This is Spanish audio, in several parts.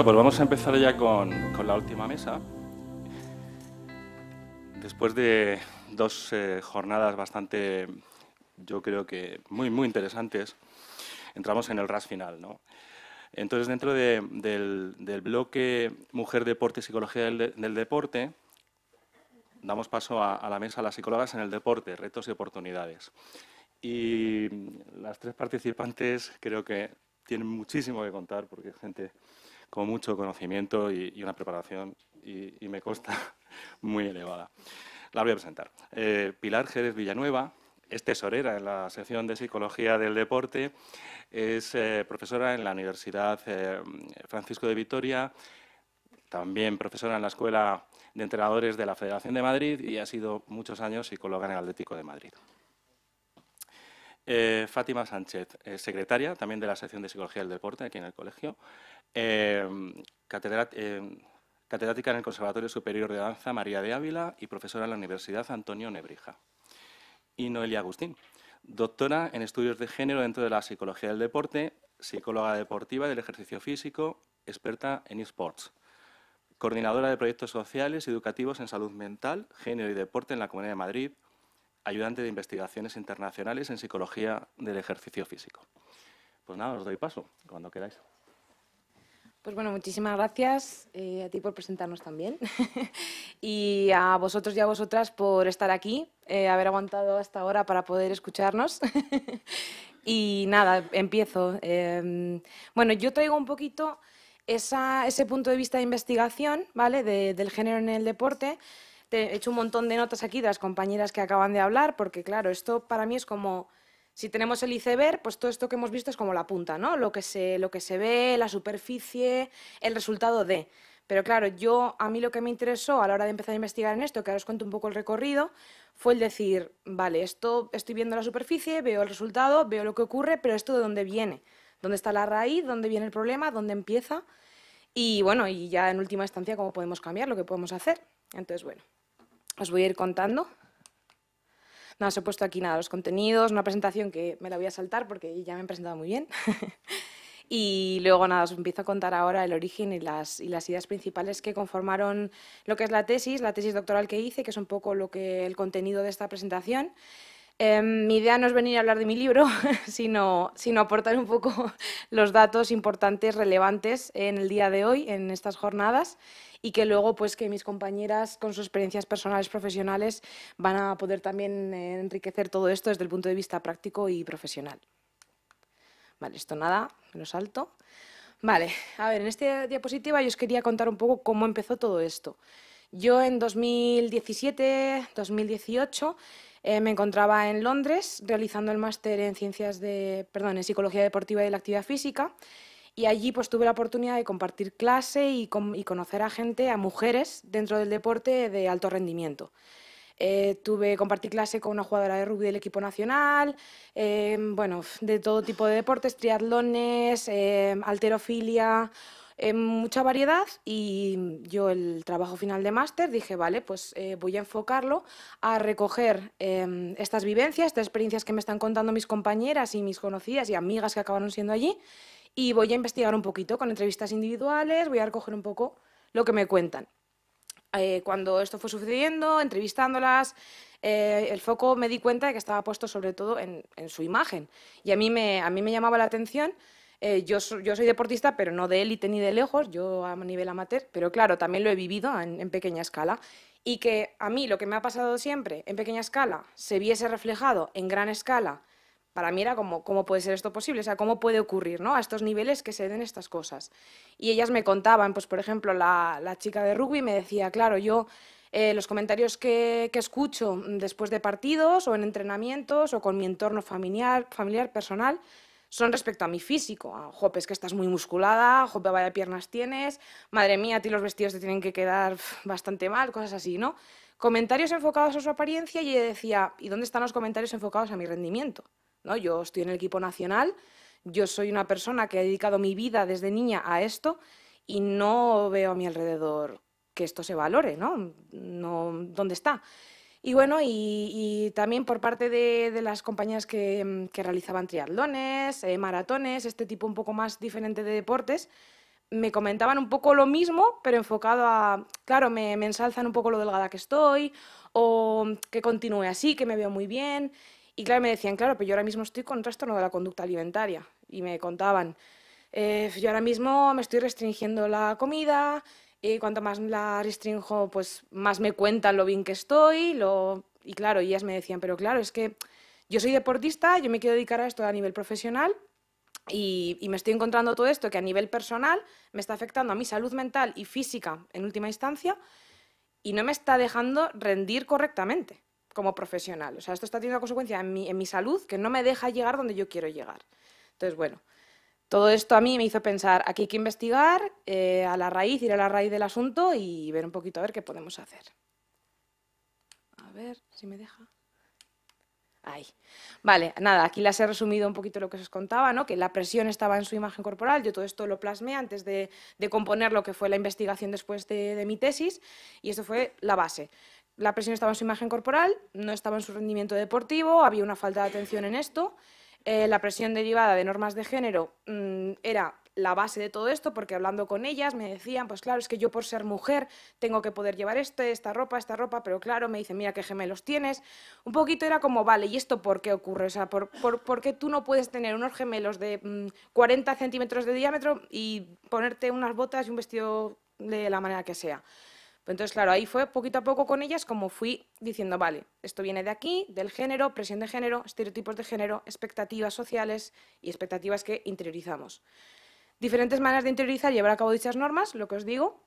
Bueno, pues vamos a empezar ya con, con la última mesa. Después de dos eh, jornadas bastante, yo creo que muy, muy interesantes, entramos en el RAS final. ¿no? Entonces, dentro del, del, bloque Mujer, Deporte y Psicología del, Deporte, damos paso a, a, la mesa las psicólogas en el deporte, retos y oportunidades. Y las tres participantes creo que tienen muchísimo que contar porque es gente con mucho conocimiento y, una preparación, y, me consta, muy elevada. La voy a presentar. Eh, Pilar Jerez Villanueva es tesorera en la sección de Psicología del Deporte, es eh, profesora en la Universidad eh, Francisco de Vitoria, también profesora en la Escuela de Entrenadores de la Federación de Madrid y ha sido muchos años psicóloga en el Atlético de Madrid. Eh, Fátima Sánchez, eh, secretaria también de la sección de Psicología del Deporte aquí en el colegio, em, em, catedrática en el Conservatorio Superior de Danza María de Ávila y profesora en la Universidad Antonio Nebrija. Y Noelia Agustín, doctora en estudios de género dentro de la Psicología del Deporte, psicóloga deportiva del ejercicio físico, experta en esports, coordinadora de proyectos sociales y educativos en salud mental, género y deporte en la Comunidad de Madrid, ayudante de investigaciones internacionales en psicología del ejercicio físico. Pues nada, os doy paso cuando queráis. Pues bueno, muchísimas gracias eh, a ti por presentarnos también y a vosotros y a vosotras por estar aquí, eh, haber aguantado hasta ahora para poder escucharnos. y nada, empiezo. Em, bueno, yo traigo un poquito ese punto de vista de investigación, ¿vale? del género en el deporte he hecho un montón de notas aquí de las compañeras que acaban de hablar, porque claro, esto para mí es como, si tenemos el iceberg, pues todo esto que hemos visto es como la punta, ¿no? Lo que se, lo que se ve, la superficie, el resultado de. Pero claro, yo a mí lo que me interesó a la hora de empezar a investigar en esto, que ahora os cuento un poco el recorrido, fue el decir, vale, esto estoy viendo la superficie, veo el resultado, veo lo que ocurre, pero esto de dónde viene, dónde está la raíz, dónde viene el problema, dónde empieza y bueno, y ya en última instancia cómo podemos cambiar, lo que podemos hacer. Entonces, bueno, os voy a ir contando. No, os he puesto aquí nada, los contenidos, una presentación que me la voy a saltar porque ya me han presentado muy bien. Y luego nada, os empiezo a contar ahora el origen y las, y las, ideas principales que conformaron lo que es la tesis, la tesis doctoral que hice, que es un poco lo que el contenido de esta presentación. Em, mi idea no es venir a hablar de mi libro, sino, sino aportar un poco los datos importantes, relevantes en el día de hoy, en estas jornadas, y que luego pues que mis compañeras con sus experiencias personales, profesionales, van a poder también eh, enriquecer todo esto desde el punto de vista práctico y profesional. Vale, esto nada, me lo salto. Vale, a ver, en esta diapositiva yo os quería contar un poco cómo empezó todo esto. Yo en 2017, 2018 eh, me encontraba en Londres realizando el máster en ciencias de, perdón, psicología deportiva y de la actividad física y allí pues tuve la oportunidad de compartir clase y, conocer a gente, a mujeres dentro del deporte de alto rendimiento. Eh, tuve compartir clase con una jugadora de rugby del equipo nacional, eh, bueno, de todo tipo de deportes, triatlones, eh, alterofilia, eh, mucha variedad y yo el trabajo final de máster dije, vale, pues eh, voy a enfocarlo a recoger em, estas vivencias, estas experiencias que me están contando mis compañeras y mis conocidas y amigas que acabaron siendo allí y voy a investigar un poquito con entrevistas individuales, voy a recoger un poco lo que me cuentan. Eh, cuando esto fue sucediendo, entrevistándolas, el foco me di cuenta de que estaba puesto sobre todo en, su imagen. Y a mí, a mí me llamaba la atención eh, yo, soy deportista, pero no de élite ni de lejos, yo a nivel amateur, pero claro, también lo he vivido en, pequeña escala y que a mí lo que me ha pasado siempre en pequeña escala se viese reflejado en gran escala, para mí era como, ¿cómo puede ser esto posible? O sea, ¿cómo puede ocurrir ¿no? a estos niveles que se den estas cosas? Y ellas me contaban, pues por ejemplo, la, chica de rugby me decía, claro, yo eh, los comentarios que, que, escucho después de partidos o en entrenamientos o con mi entorno familiar, familiar personal, son respecto a mi físico. Ah, jope, es que estás muy musculada, Jope, vaya piernas tienes, madre mía, a ti los vestidos te tienen que quedar bastante mal, cosas así, ¿no? Comentarios enfocados a su apariencia y ella decía, ¿y dónde están los comentarios enfocados a mi rendimiento? ¿No? Yo estoy en el equipo nacional, yo soy una persona que ha dedicado mi vida desde niña a esto y no veo a mi alrededor que esto se valore, ¿no? no ¿Dónde está? Y bueno, y, también por parte de, las compañías que, mm, realizaban triatlones, eh, maratones, este tipo un poco más diferente de deportes, me comentaban un poco lo mismo, pero enfocado a, claro, me, ensalzan un poco lo delgada que estoy, o mm, que continúe así, que me veo muy bien. Y claro, me decían, claro, pero yo ahora mismo estoy con trastorno de la conducta alimentaria. Y me contaban, eh, yo ahora mismo me estoy restringiendo la comida, y cuanto más la restringo, pues más me cuentan lo bien que estoy. Lo... Y claro, ellas me decían, pero claro, es que yo soy deportista, yo me quiero dedicar a esto a nivel profesional y, me estoy encontrando todo esto que a nivel personal me está afectando a mi salud mental y física en última instancia y no me está dejando rendir correctamente como profesional. O sea, esto está teniendo una consecuencia en mi, en mi salud que no me deja llegar donde yo quiero llegar. Entonces, bueno, todo esto a mí me hizo pensar, aquí hay que investigar eh, a la raíz, ir a la raíz del asunto y ver un poquito a ver qué podemos hacer. A ver si me deja. Ahí. Vale, nada, aquí las he resumido un poquito lo que os contaba, ¿no? que la presión estaba en su imagen corporal, yo todo esto lo plasmé antes de, componer lo que fue la investigación después de, de mi tesis y esto fue la base la presión estaba en su imagen corporal, no estaba en su rendimiento deportivo, había una falta de atención en esto eh, la presión derivada de normas de género mm, era la base de todo esto, porque hablando con ellas me decían, pues claro, es que yo por ser mujer tengo que poder llevar esto, esta ropa, esta ropa, pero claro, me dicen, mira qué gemelos tienes. Un poquito era como, vale, ¿y esto por qué ocurre? O sea, ¿por, por, qué tú no puedes tener unos gemelos de 40 mm, centímetros de diámetro y ponerte unas botas y un vestido de la manera que sea? Pues entonces, claro, ahí fue poquito a poco con ellas como fui diciendo, vale, esto viene de aquí, del género, presión de género, estereotipos de género, expectativas sociales y expectativas que interiorizamos. Diferentes maneras de interiorizar y llevar a cabo dichas normas, lo que os digo,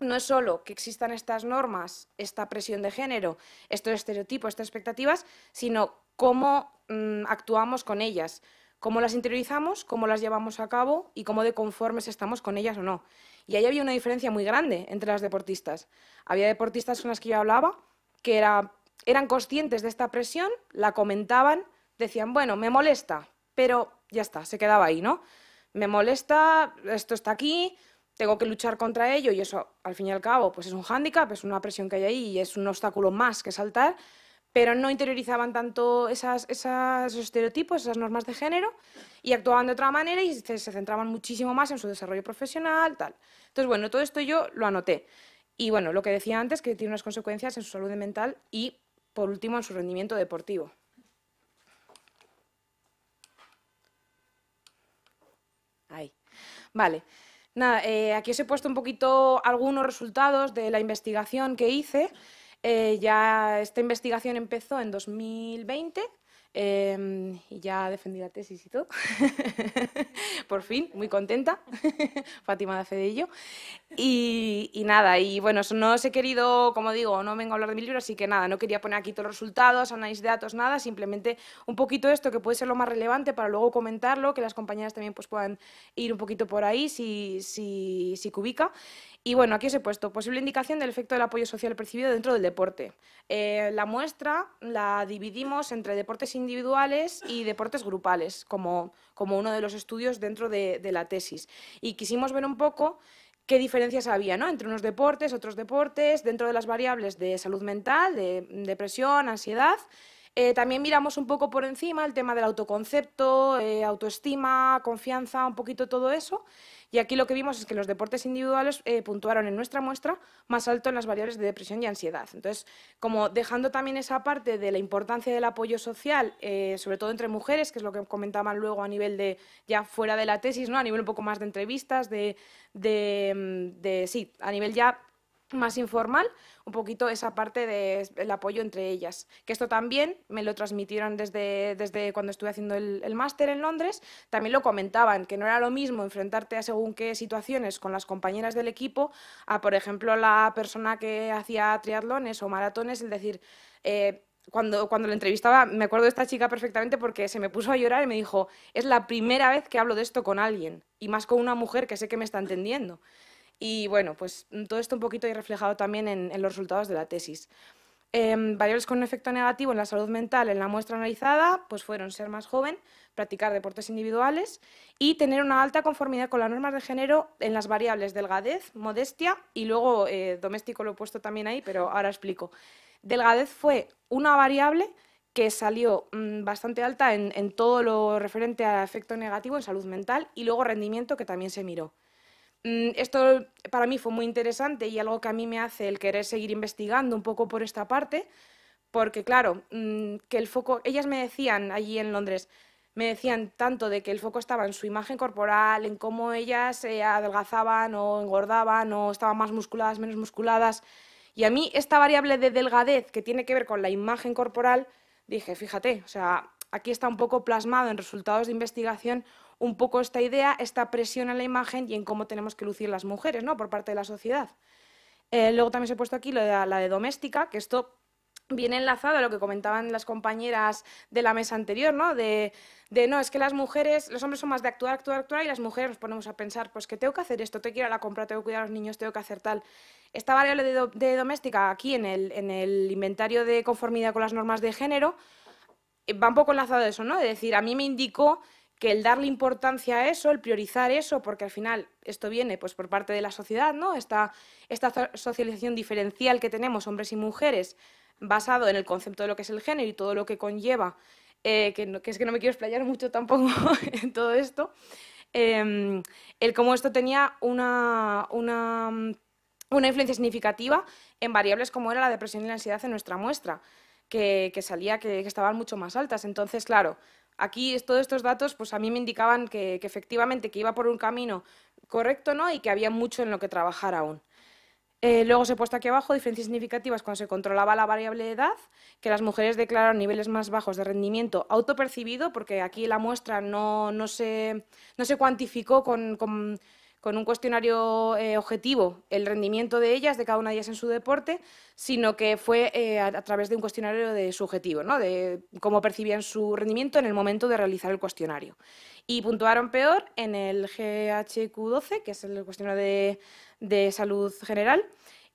no es solo que existan estas normas, esta presión de género, estos estereotipos, estas expectativas, sino cómo mm, actuamos con ellas, cómo las interiorizamos, cómo las llevamos a cabo y cómo de conformes estamos con ellas o no. Y ahí había una diferencia muy grande entre las deportistas. Había deportistas con las que yo hablaba que era, eran conscientes de esta presión, la comentaban, decían, bueno, me molesta, pero ya está, se quedaba ahí, ¿no? Me molesta, esto está aquí, tengo que luchar contra ello y eso, al fin y al cabo, pues es un hándicap, es una presión que hay ahí y es un obstáculo más que saltar, pero no interiorizaban tanto esos estereotipos, esas normas de género, y actuaban de otra manera y se, centraban muchísimo más en su desarrollo profesional, tal. Entonces, bueno, todo esto yo lo anoté. Y bueno, lo que decía antes, que tiene unas consecuencias en su salud mental y, por último, en su rendimiento deportivo. Ahí. Vale. Nada, eh, aquí os he puesto un poquito algunos resultados de la investigación que hice. Eh, ya esta investigación empezó en 2020 em, y ya defendí la tesis y todo. Por fin, muy contenta, Fátima de Fedello. Y, nada, y bueno, no os he querido, como digo, no vengo a hablar de mi libro, así que nada, no quería poner aquí todos los resultados, análisis de datos, nada, simplemente un poquito esto que puede ser lo más relevante para luego comentarlo, que las compañeras también pues, puedan ir un poquito por ahí si, si, si cubica. Y bueno, aquí os he puesto posible indicación del efecto del apoyo social percibido dentro del deporte. Eh, la muestra la dividimos entre deportes individuales y deportes grupales, como, como uno de los estudios dentro de, la tesis. Y quisimos ver un poco qué diferencias había ¿no? entre unos deportes, otros deportes, dentro de las variables de salud mental, de depresión, ansiedad eh, también miramos un poco por encima el tema del autoconcepto, eh, autoestima, confianza, un poquito todo eso. Y aquí lo que vimos es que los deportes individuales eh, puntuaron en nuestra muestra más alto en las variables de depresión y ansiedad. Entonces, como dejando también esa parte de la importancia del apoyo social, sobre todo entre mujeres, que es lo que comentaban luego a nivel de, ya fuera de la tesis, ¿no? a nivel un poco más de entrevistas, de, de mm, sí, a nivel ya más informal, un poquito esa parte del apoyo entre ellas. Que esto también me lo transmitieron desde, desde cuando estuve haciendo el, máster en Londres, también lo comentaban, que no era lo mismo enfrentarte a según qué situaciones con las compañeras del equipo, a por ejemplo la persona que hacía triatlones o maratones, el decir... Eh, cuando, cuando la entrevistaba, me acuerdo de esta chica perfectamente porque se me puso a llorar y me dijo, es la primera vez que hablo de esto con alguien, y más con una mujer que sé que me está entendiendo. Y bueno, pues mm, todo esto un poquito hay reflejado también en, los resultados de la tesis. Em, variables con un efecto negativo en la salud mental en la muestra analizada pues fueron ser más joven, practicar deportes individuales y tener una alta conformidad con las normas de género en las variables delgadez, modestia y luego eh, doméstico lo he puesto también ahí, pero ahora explico. Delgadez fue una variable que salió mm, bastante alta en, en todo lo referente a efecto negativo en salud mental y luego rendimiento que también se miró. Mm, esto para mí fue muy interesante y algo que a mí me hace el querer seguir investigando un poco por esta parte, porque claro, mm, que el foco, ellas me decían allí en Londres, me decían tanto de que el foco estaba en su imagen corporal, en cómo ellas se eh, adelgazaban o engordaban o estaban más musculadas, menos musculadas, y a mí esta variable de delgadez que tiene que ver con la imagen corporal, dije, fíjate, o sea, aquí está un poco plasmado en resultados de investigación un poco esta idea, esta presión en la imagen y en cómo tenemos que lucir las mujeres, ¿no? Por parte de la sociedad. Eh, luego también se ha puesto aquí lo de la, de doméstica, que esto viene enlazado a lo que comentaban las compañeras de la mesa anterior, ¿no? De, no, es que las mujeres, los hombres son más de actuar, actuar, actuar, y las mujeres nos ponemos a pensar, pues que tengo que hacer esto, te quiero la compra, tengo que cuidar a los niños, tengo que hacer tal. Esta variable de, doméstica aquí en el, en el inventario de conformidad con las normas de género eh, va un poco enlazado a eso, ¿no? De decir, a mí me indicó que el darle importancia a eso, el priorizar eso, porque al final esto viene pues por parte de la sociedad, ¿no? Esta, socialización diferencial que tenemos hombres y mujeres basado en el concepto de lo que es el género y todo lo que conlleva, eh, que, es que no me quiero explayar mucho tampoco en todo esto, em, el cómo esto tenía una, una, una influencia significativa en variables como era la depresión y la ansiedad en nuestra muestra. Que, salía que, estaban mucho más altas. Entonces, claro, Aquí todos estos datos pues a mí me indicaban que, efectivamente que iba por un camino correcto ¿no? y que había mucho en lo que trabajar aún. Eh, luego se ha puesto aquí abajo diferencias significativas cuando se controlaba la variable de edad, que las mujeres declararon niveles más bajos de rendimiento autopercibido, porque aquí la muestra no, no, se, no se, cuantificó con, con con un cuestionario eh, objetivo el rendimiento de ellas, de cada una de ellas en su deporte, sino que fue eh, a, través de un cuestionario de subjetivo, ¿no? de cómo percibían su rendimiento en el momento de realizar el cuestionario. Y puntuaron peor en el GHQ12, que es el cuestionario de salud general,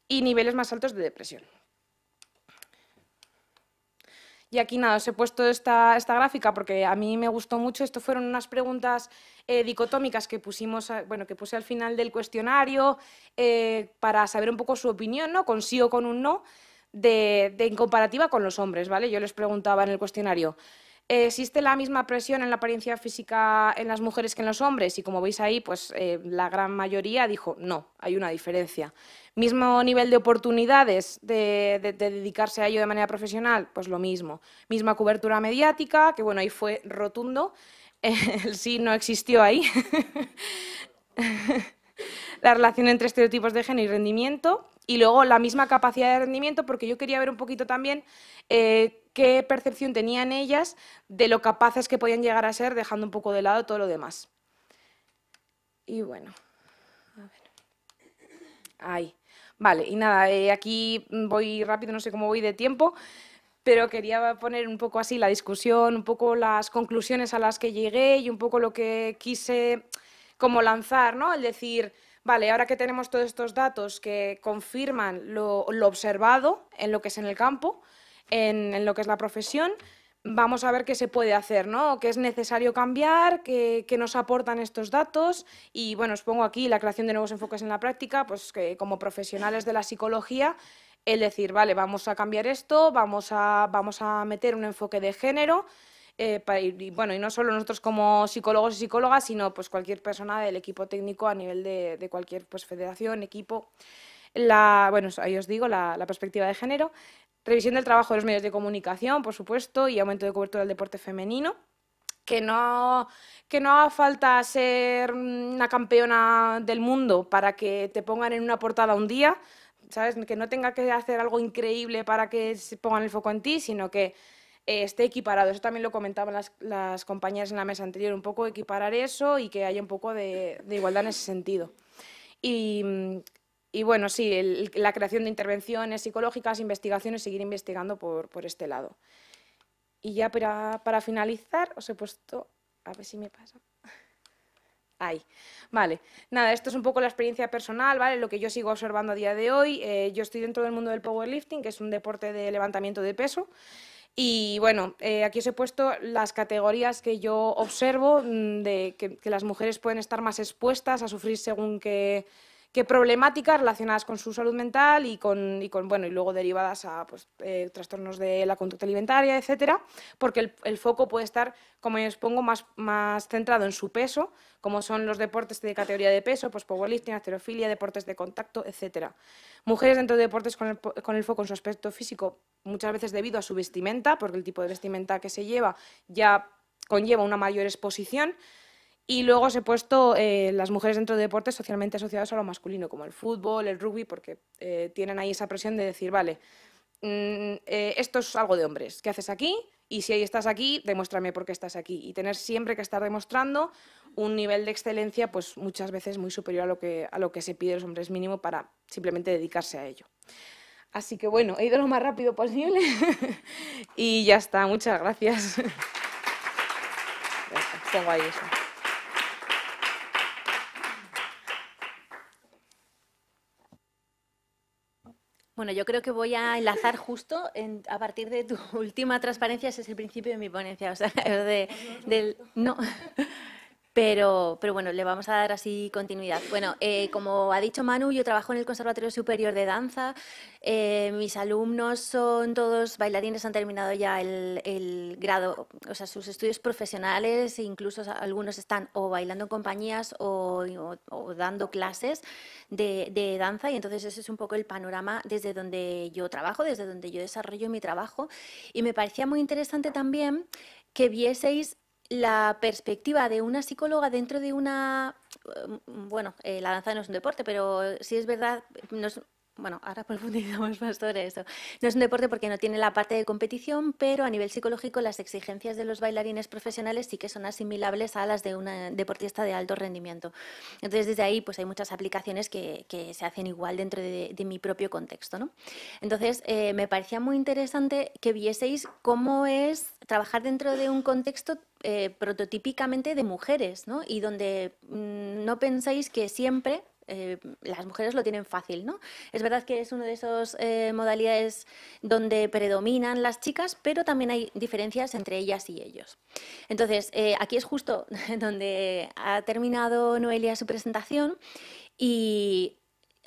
y niveles más altos de depresión. Y aquí nada, os he puesto esta, esta gráfica porque a mí me gustó mucho. Esto fueron unas preguntas eh, dicotómicas que pusimos, bueno, que puse al final del cuestionario eh, para saber un poco su opinión, ¿no? Con sí o con un no, de en comparativa con los hombres, ¿vale? Yo les preguntaba en el cuestionario. Eh, existe la misma presión en la apariencia física en las mujeres que en los hombres y como veis ahí, pues eh, la gran mayoría dijo no, hay una diferencia. Mismo nivel de oportunidades de, dedicarse a ello de manera profesional, pues lo mismo. Misma cobertura mediática, que bueno, ahí fue rotundo, el sí no existió ahí. la relación entre estereotipos de género y rendimiento y luego la misma capacidad de rendimiento porque yo quería ver un poquito también... Eh, qué percepción tenían ellas de lo capaces que podían llegar a ser, dejando un poco de lado todo lo demás. Y bueno, a Ahí. Vale, y nada, eh, aquí voy rápido, no sé cómo voy de tiempo, pero quería poner un poco así la discusión, un poco las conclusiones a las que llegué y un poco lo que quise como lanzar, ¿no? El decir, vale, ahora que tenemos todos estos datos que confirman lo, lo observado en lo que es en el campo, en, lo que es la profesión, vamos a ver qué se puede hacer, ¿no? qué es necesario cambiar, qué, nos aportan estos datos y bueno, os pongo aquí la creación de nuevos enfoques en la práctica, pues que como profesionales de la psicología, el decir, vale, vamos a cambiar esto, vamos a, vamos a meter un enfoque de género, eh, y, bueno, y no solo nosotros como psicólogos y psicólogas, sino pues cualquier persona del equipo técnico a nivel de, de cualquier pues, federación, equipo la, bueno, ahí os digo, la, perspectiva de género, revisión del trabajo de los medios de comunicación, por supuesto, y aumento de cobertura del deporte femenino. Que no, que no haga falta ser una campeona del mundo para que te pongan en una portada un día, ¿sabes? Que no tenga que hacer algo increíble para que se pongan el foco en ti, sino que eh, esté equiparado. Eso también lo comentaban las, compañeras en la mesa anterior, un poco equiparar eso y que haya un poco de, de igualdad en ese sentido. Y y bueno, sí, la creación de intervenciones psicológicas, investigaciones, seguir investigando por, este lado. Y ya para, finalizar, os he puesto, a ver si me pasa. Ahí, vale. Nada, esto es un poco la experiencia personal, ¿vale? Lo que yo sigo observando a día de hoy. Eh, yo estoy dentro del mundo del powerlifting, que es un deporte de levantamiento de peso. Y bueno, eh, aquí os he puesto las categorías que yo observo mm, de que las mujeres pueden estar más expuestas a sufrir según que que problemáticas relacionadas con su salud mental y con, con bueno, y luego derivadas a pues, eh, trastornos de la conducta alimentaria, etcétera, porque el, foco puede estar, como les pongo, más, más centrado en su peso, como son los deportes de categoría de peso, pues powerlifting, asterofilia, deportes de contacto, etcétera. Mujeres dentro de deportes con el, con el foco en su aspecto físico, muchas veces debido a su vestimenta, porque el tipo de vestimenta que se lleva ya conlleva una mayor exposición. Y luego se he puesto eh, las mujeres dentro de deportes socialmente asociados a lo masculino, como el fútbol, el rugby, porque eh, tienen ahí esa presión de decir, vale, mm, eh, esto es algo de hombres, ¿qué haces aquí? Y si ahí estás aquí, demuéstrame por qué estás aquí. Y tener siempre que estar demostrando un nivel de excelencia, pues muchas veces muy superior a lo que, a lo que se pide los hombres mínimo para simplemente dedicarse a ello. Así que bueno, he ido lo más rápido posible y ya está, muchas gracias. ahí eso. Bueno, yo creo que voy a enlazar justo en, a partir de tu última transparencia, ese es el principio de mi ponencia, o sea, de, del... No. Pero, bueno, le vamos a dar así continuidad. Bueno, eh, como ha dicho Manu, yo trabajo en el Conservatorio Superior de Danza. Eh, mis alumnos son todos bailarines, han terminado ya el, grado, o sea, sus estudios profesionales, e incluso algunos están o bailando en compañías o, dando clases de, de danza. Y entonces ese es un poco el panorama desde donde yo trabajo, desde donde yo desarrollo mi trabajo. Y me parecía muy interesante también que vieseis la perspectiva de una psicóloga dentro de una eh, bueno, eh, la danza no es un deporte, pero sí es verdad, bueno, ahora profundizamos más sobre eso. No es un deporte porque no tiene la parte de competición, pero a nivel psicológico las exigencias de los bailarines profesionales sí que son asimilables a las de una deportista de alto rendimiento. Entonces, desde ahí, pues hay muchas aplicaciones que, se hacen igual dentro de, mi propio contexto, Entonces, eh, me parecía muy interesante que vieseis cómo es trabajar dentro de un contexto eh, prototípicamente de mujeres, Y donde mm, no pensáis que siempre eh, las mujeres lo tienen fácil, ¿no? Es verdad que es una de esas eh, modalidades donde predominan las chicas, pero también hay diferencias entre ellas y ellos. Entonces, eh, aquí es justo donde ha terminado Noelia su presentación y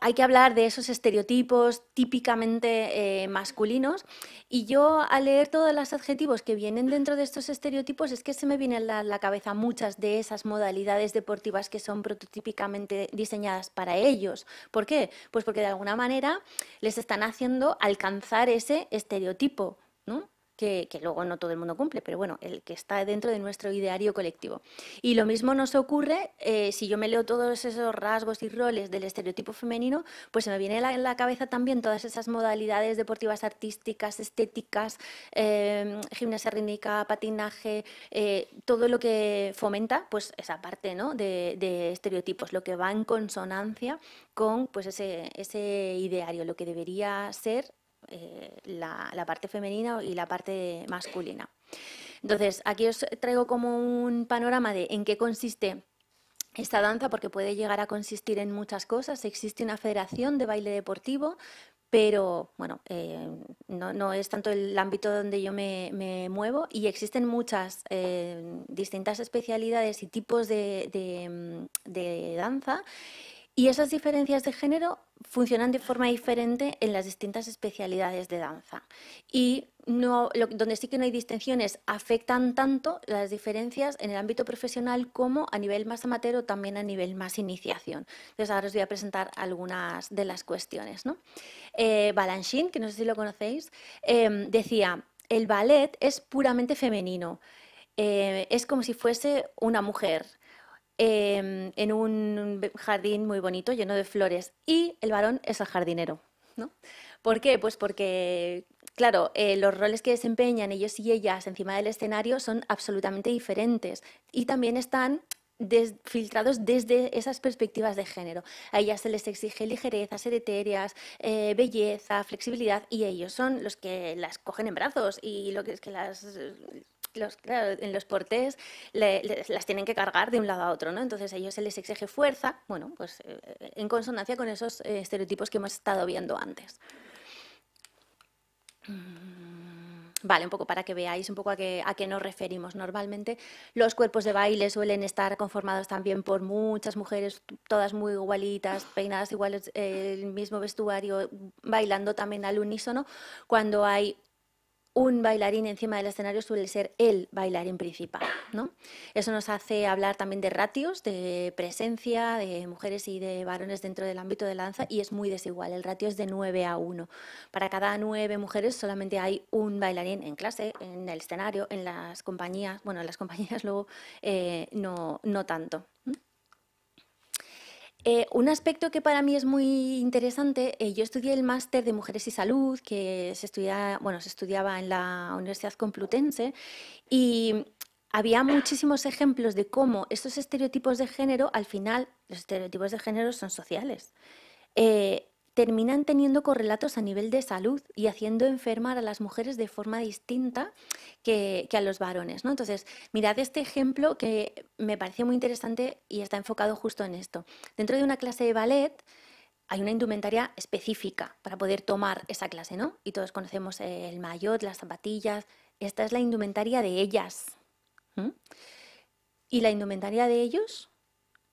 hay que hablar de esos estereotipos típicamente eh, masculinos. Y yo al leer todos los adjetivos que vienen dentro de estos estereotipos es que se me vienen a la, cabeza muchas de esas modalidades deportivas que son prototípicamente diseñadas para ellos. ¿Por qué? Pues porque de alguna manera les están haciendo alcanzar ese estereotipo, ¿no? que, luego no todo el mundo cumple, pero bueno, el que está dentro de nuestro ideario colectivo. Y lo mismo nos ocurre eh, si yo me leo todos esos rasgos y roles del estereotipo femenino, pues se me viene en la cabeza también todas esas modalidades deportivas artísticas, estéticas, em, gimnasia rítmica, patinaje, eh, todo lo que fomenta pues esa parte ¿no? de, estereotipos, lo que va en consonancia con pues ese ideario, lo que debería ser eh, la, parte femenina y la parte masculina. Entonces, aquí os traigo como un panorama de en qué consiste esta danza, porque puede llegar a consistir en muchas cosas. Existe una federación de baile deportivo, pero bueno, eh, no, es tanto el ámbito donde yo me, muevo y existen muchas eh, distintas especialidades y tipos de danza y esas diferencias de género funcionan de forma diferente en las distintas especialidades de danza. Y donde sí que no hay distinciones, afectan tanto las diferencias en el ámbito profesional como a nivel más amateur o también a nivel más iniciación. Entonces ahora os voy a presentar algunas de las cuestiones. ¿no? Eh, Balanchine, que no sé si lo conocéis, em, decía, el ballet es puramente femenino, eh, es como si fuese una mujer Em, en un jardín muy bonito, lleno de flores, y el varón es el jardinero. ¿no? ¿Por qué? Pues porque, claro, eh, los roles que desempeñan ellos y ellas encima del escenario son absolutamente diferentes y también están filtrados desde esas perspectivas de género. A ellas se les exige ligereza, ser eh, belleza, flexibilidad, y ellos son los que las cogen en brazos y lo que es que las en los portés las tienen que cargar de un lado a otro, ¿no? Entonces a ellos se les exige fuerza, bueno, pues eh, en consonancia con esos eh, estereotipos que hemos estado viendo antes. Mm, vale, un poco para que veáis un poco a qué, a qué nos referimos. Normalmente los cuerpos de baile suelen estar conformados también por muchas mujeres, todas muy igualitas, peinadas iguales, eh, el mismo vestuario, bailando también al unísono. Cuando hay un bailarín encima del escenario suele ser el bailarín principal, ¿no? Eso nos hace hablar también de ratios, de presencia de mujeres y de varones dentro del ámbito de la danza y es muy desigual, el ratio es de 9 a 1. Para cada 9 mujeres solamente hay un bailarín en clase, en el escenario, en las compañías, bueno, en las compañías luego eh, no tanto. Eh, un aspecto que para mí es muy interesante, eh, yo estudié el máster de Mujeres y Salud, que se, estudia, bueno, se estudiaba en la Universidad Complutense, y había muchísimos ejemplos de cómo estos estereotipos de género, al final, los estereotipos de género son sociales. Eh, terminan teniendo correlatos a nivel de salud y haciendo enfermar a las mujeres de forma distinta que, a los varones. Entonces, mirad este ejemplo que me pareció muy interesante y está enfocado justo en esto. Dentro de una clase de ballet hay una indumentaria específica para poder tomar esa clase, ¿no? Y todos conocemos el maillot, las zapatillas. Esta es la indumentaria de ellas. Y la indumentaria de ellos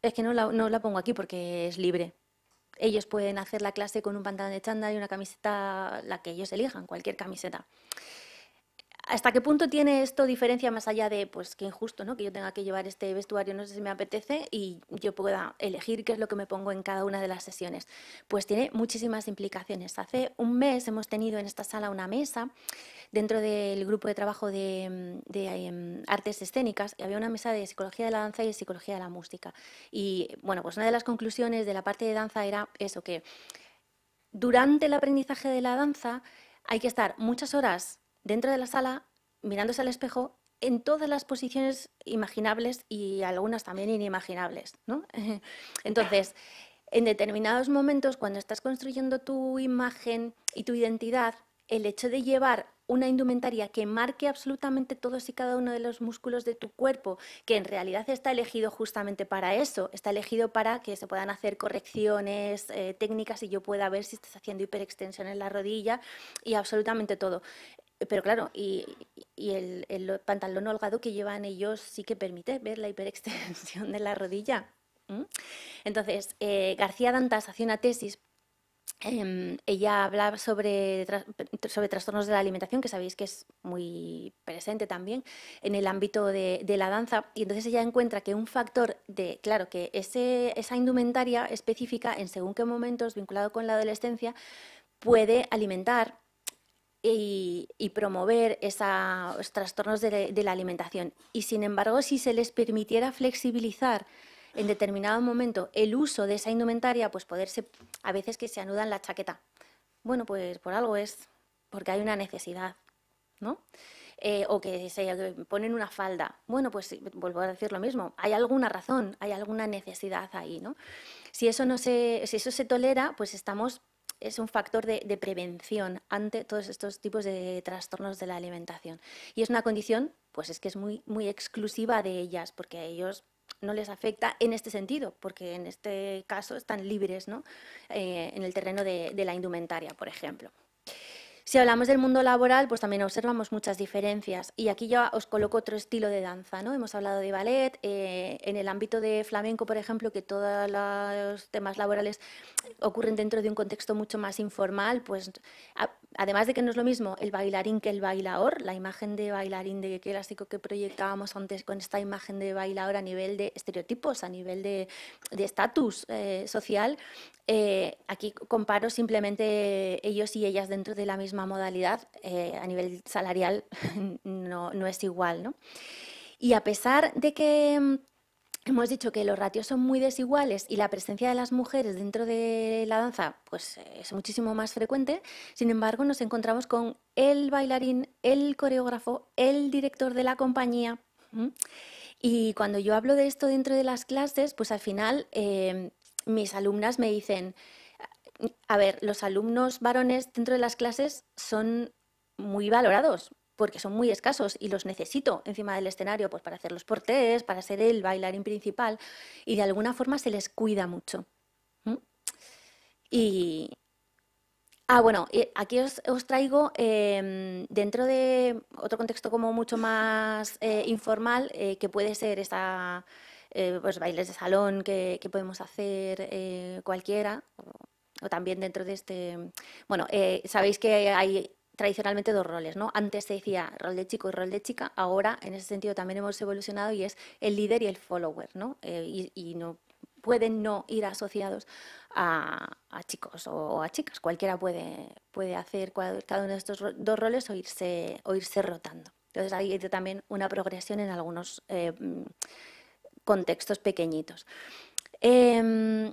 es que no la pongo aquí porque es libre, ellos pueden hacer la clase con un pantalón de chándal y una camiseta, la que ellos elijan, cualquier camiseta. ¿Hasta qué punto tiene esto diferencia más allá de, pues, qué injusto, ¿no? Que yo tenga que llevar este vestuario, no sé si me apetece, y yo pueda elegir qué es lo que me pongo en cada una de las sesiones? Pues tiene muchísimas implicaciones. Hace un mes hemos tenido en esta sala una mesa dentro del grupo de trabajo de, em, artes escénicas, y había una mesa de psicología de la danza y de psicología de la música. Y bueno, pues una de las conclusiones de la parte de danza era eso, que durante el aprendizaje de la danza hay que estar muchas horas dentro de la sala, mirándose al espejo, en todas las posiciones imaginables y algunas también inimaginables. Entonces, en determinados momentos, cuando estás construyendo tu imagen y tu identidad, el hecho de llevar una indumentaria que marque absolutamente todos y cada uno de los músculos de tu cuerpo, que en realidad está elegido justamente para eso, está elegido para que se puedan hacer correcciones eh, técnicas y yo pueda ver si estás haciendo hiperextensión en la rodilla y absolutamente todo pero claro, y, el, pantalón holgado que llevan ellos sí que permite ver la hiperextensión de la rodilla. Entonces, eh, García Dantas hace una tesis em, ella habla sobre, sobre trastornos de la alimentación, que sabéis que es muy presente también en el ámbito de, la danza, y entonces ella encuentra que un factor de, claro, que ese, esa indumentaria específica en según qué momentos vinculado con la adolescencia puede alimentar y, promover esos trastornos de, la alimentación. Y sin embargo, si se les permitiera flexibilizar en determinado momento el uso de esa indumentaria, pues poderse, a veces que se anudan la chaqueta. Bueno, pues por algo es, porque hay una necesidad, ¿no? Eh, o que se ponen una falda. Bueno, pues vuelvo a decir lo mismo, hay alguna razón, hay alguna necesidad ahí, ¿no? Si eso, no se, si eso se tolera, pues estamos es un factor de, prevención ante todos estos tipos de trastornos de la alimentación. Y es una condición, pues es que es muy, muy exclusiva de ellas, porque a ellos no les afecta en este sentido, porque en este caso están libres ¿no? Eh, en el terreno de la indumentaria, por ejemplo. Si hablamos del mundo laboral, pues también observamos muchas diferencias. Y aquí ya os coloco otro estilo de danza. ¿no? Hemos hablado de ballet, eh, en el ámbito de flamenco, por ejemplo, que todos los temas laborales ocurren dentro de un contexto mucho más informal, pues además de que no es lo mismo el bailarín que el bailador, la imagen de bailarín de clásico que proyectábamos antes con esta imagen de bailador a nivel de estereotipos, a nivel de estatus eh, social, eh, aquí comparo simplemente ellos y ellas dentro de la misma modalidad, eh, a nivel salarial no, es igual. Y a pesar de que mm, Hemos dicho que los ratios son muy desiguales y la presencia de las mujeres dentro de la danza pues, es muchísimo más frecuente. Sin embargo, nos encontramos con el bailarín, el coreógrafo, el director de la compañía. Y cuando yo hablo de esto dentro de las clases, pues al final em, mis alumnas me dicen, a ver, los alumnos varones dentro de las clases son muy valorados, porque son muy escasos y los necesito encima del escenario pues para hacer los portés, para ser el bailarín principal y de alguna forma se les cuida mucho. Y... Ah, bueno, aquí os, traigo em, dentro de otro contexto como mucho más eh, informal eh, que puede ser esta... Eh, pues bailes de salón que, podemos hacer cualquiera, o también dentro de este... Bueno, sabéis que hay tradicionalmente dos roles, ¿no? Antes se decía rol de chico y rol de chica, ahora en ese sentido también hemos evolucionado y es el líder y el follower, ¿no? Eh, y, no pueden no ir asociados a, chicos o, a chicas. Cualquiera puede, puede hacer cada uno de estos dos roles o irse, o irse rotando. Entonces hay también una progresión en algunos eh, contextos pequeñitos. Eh,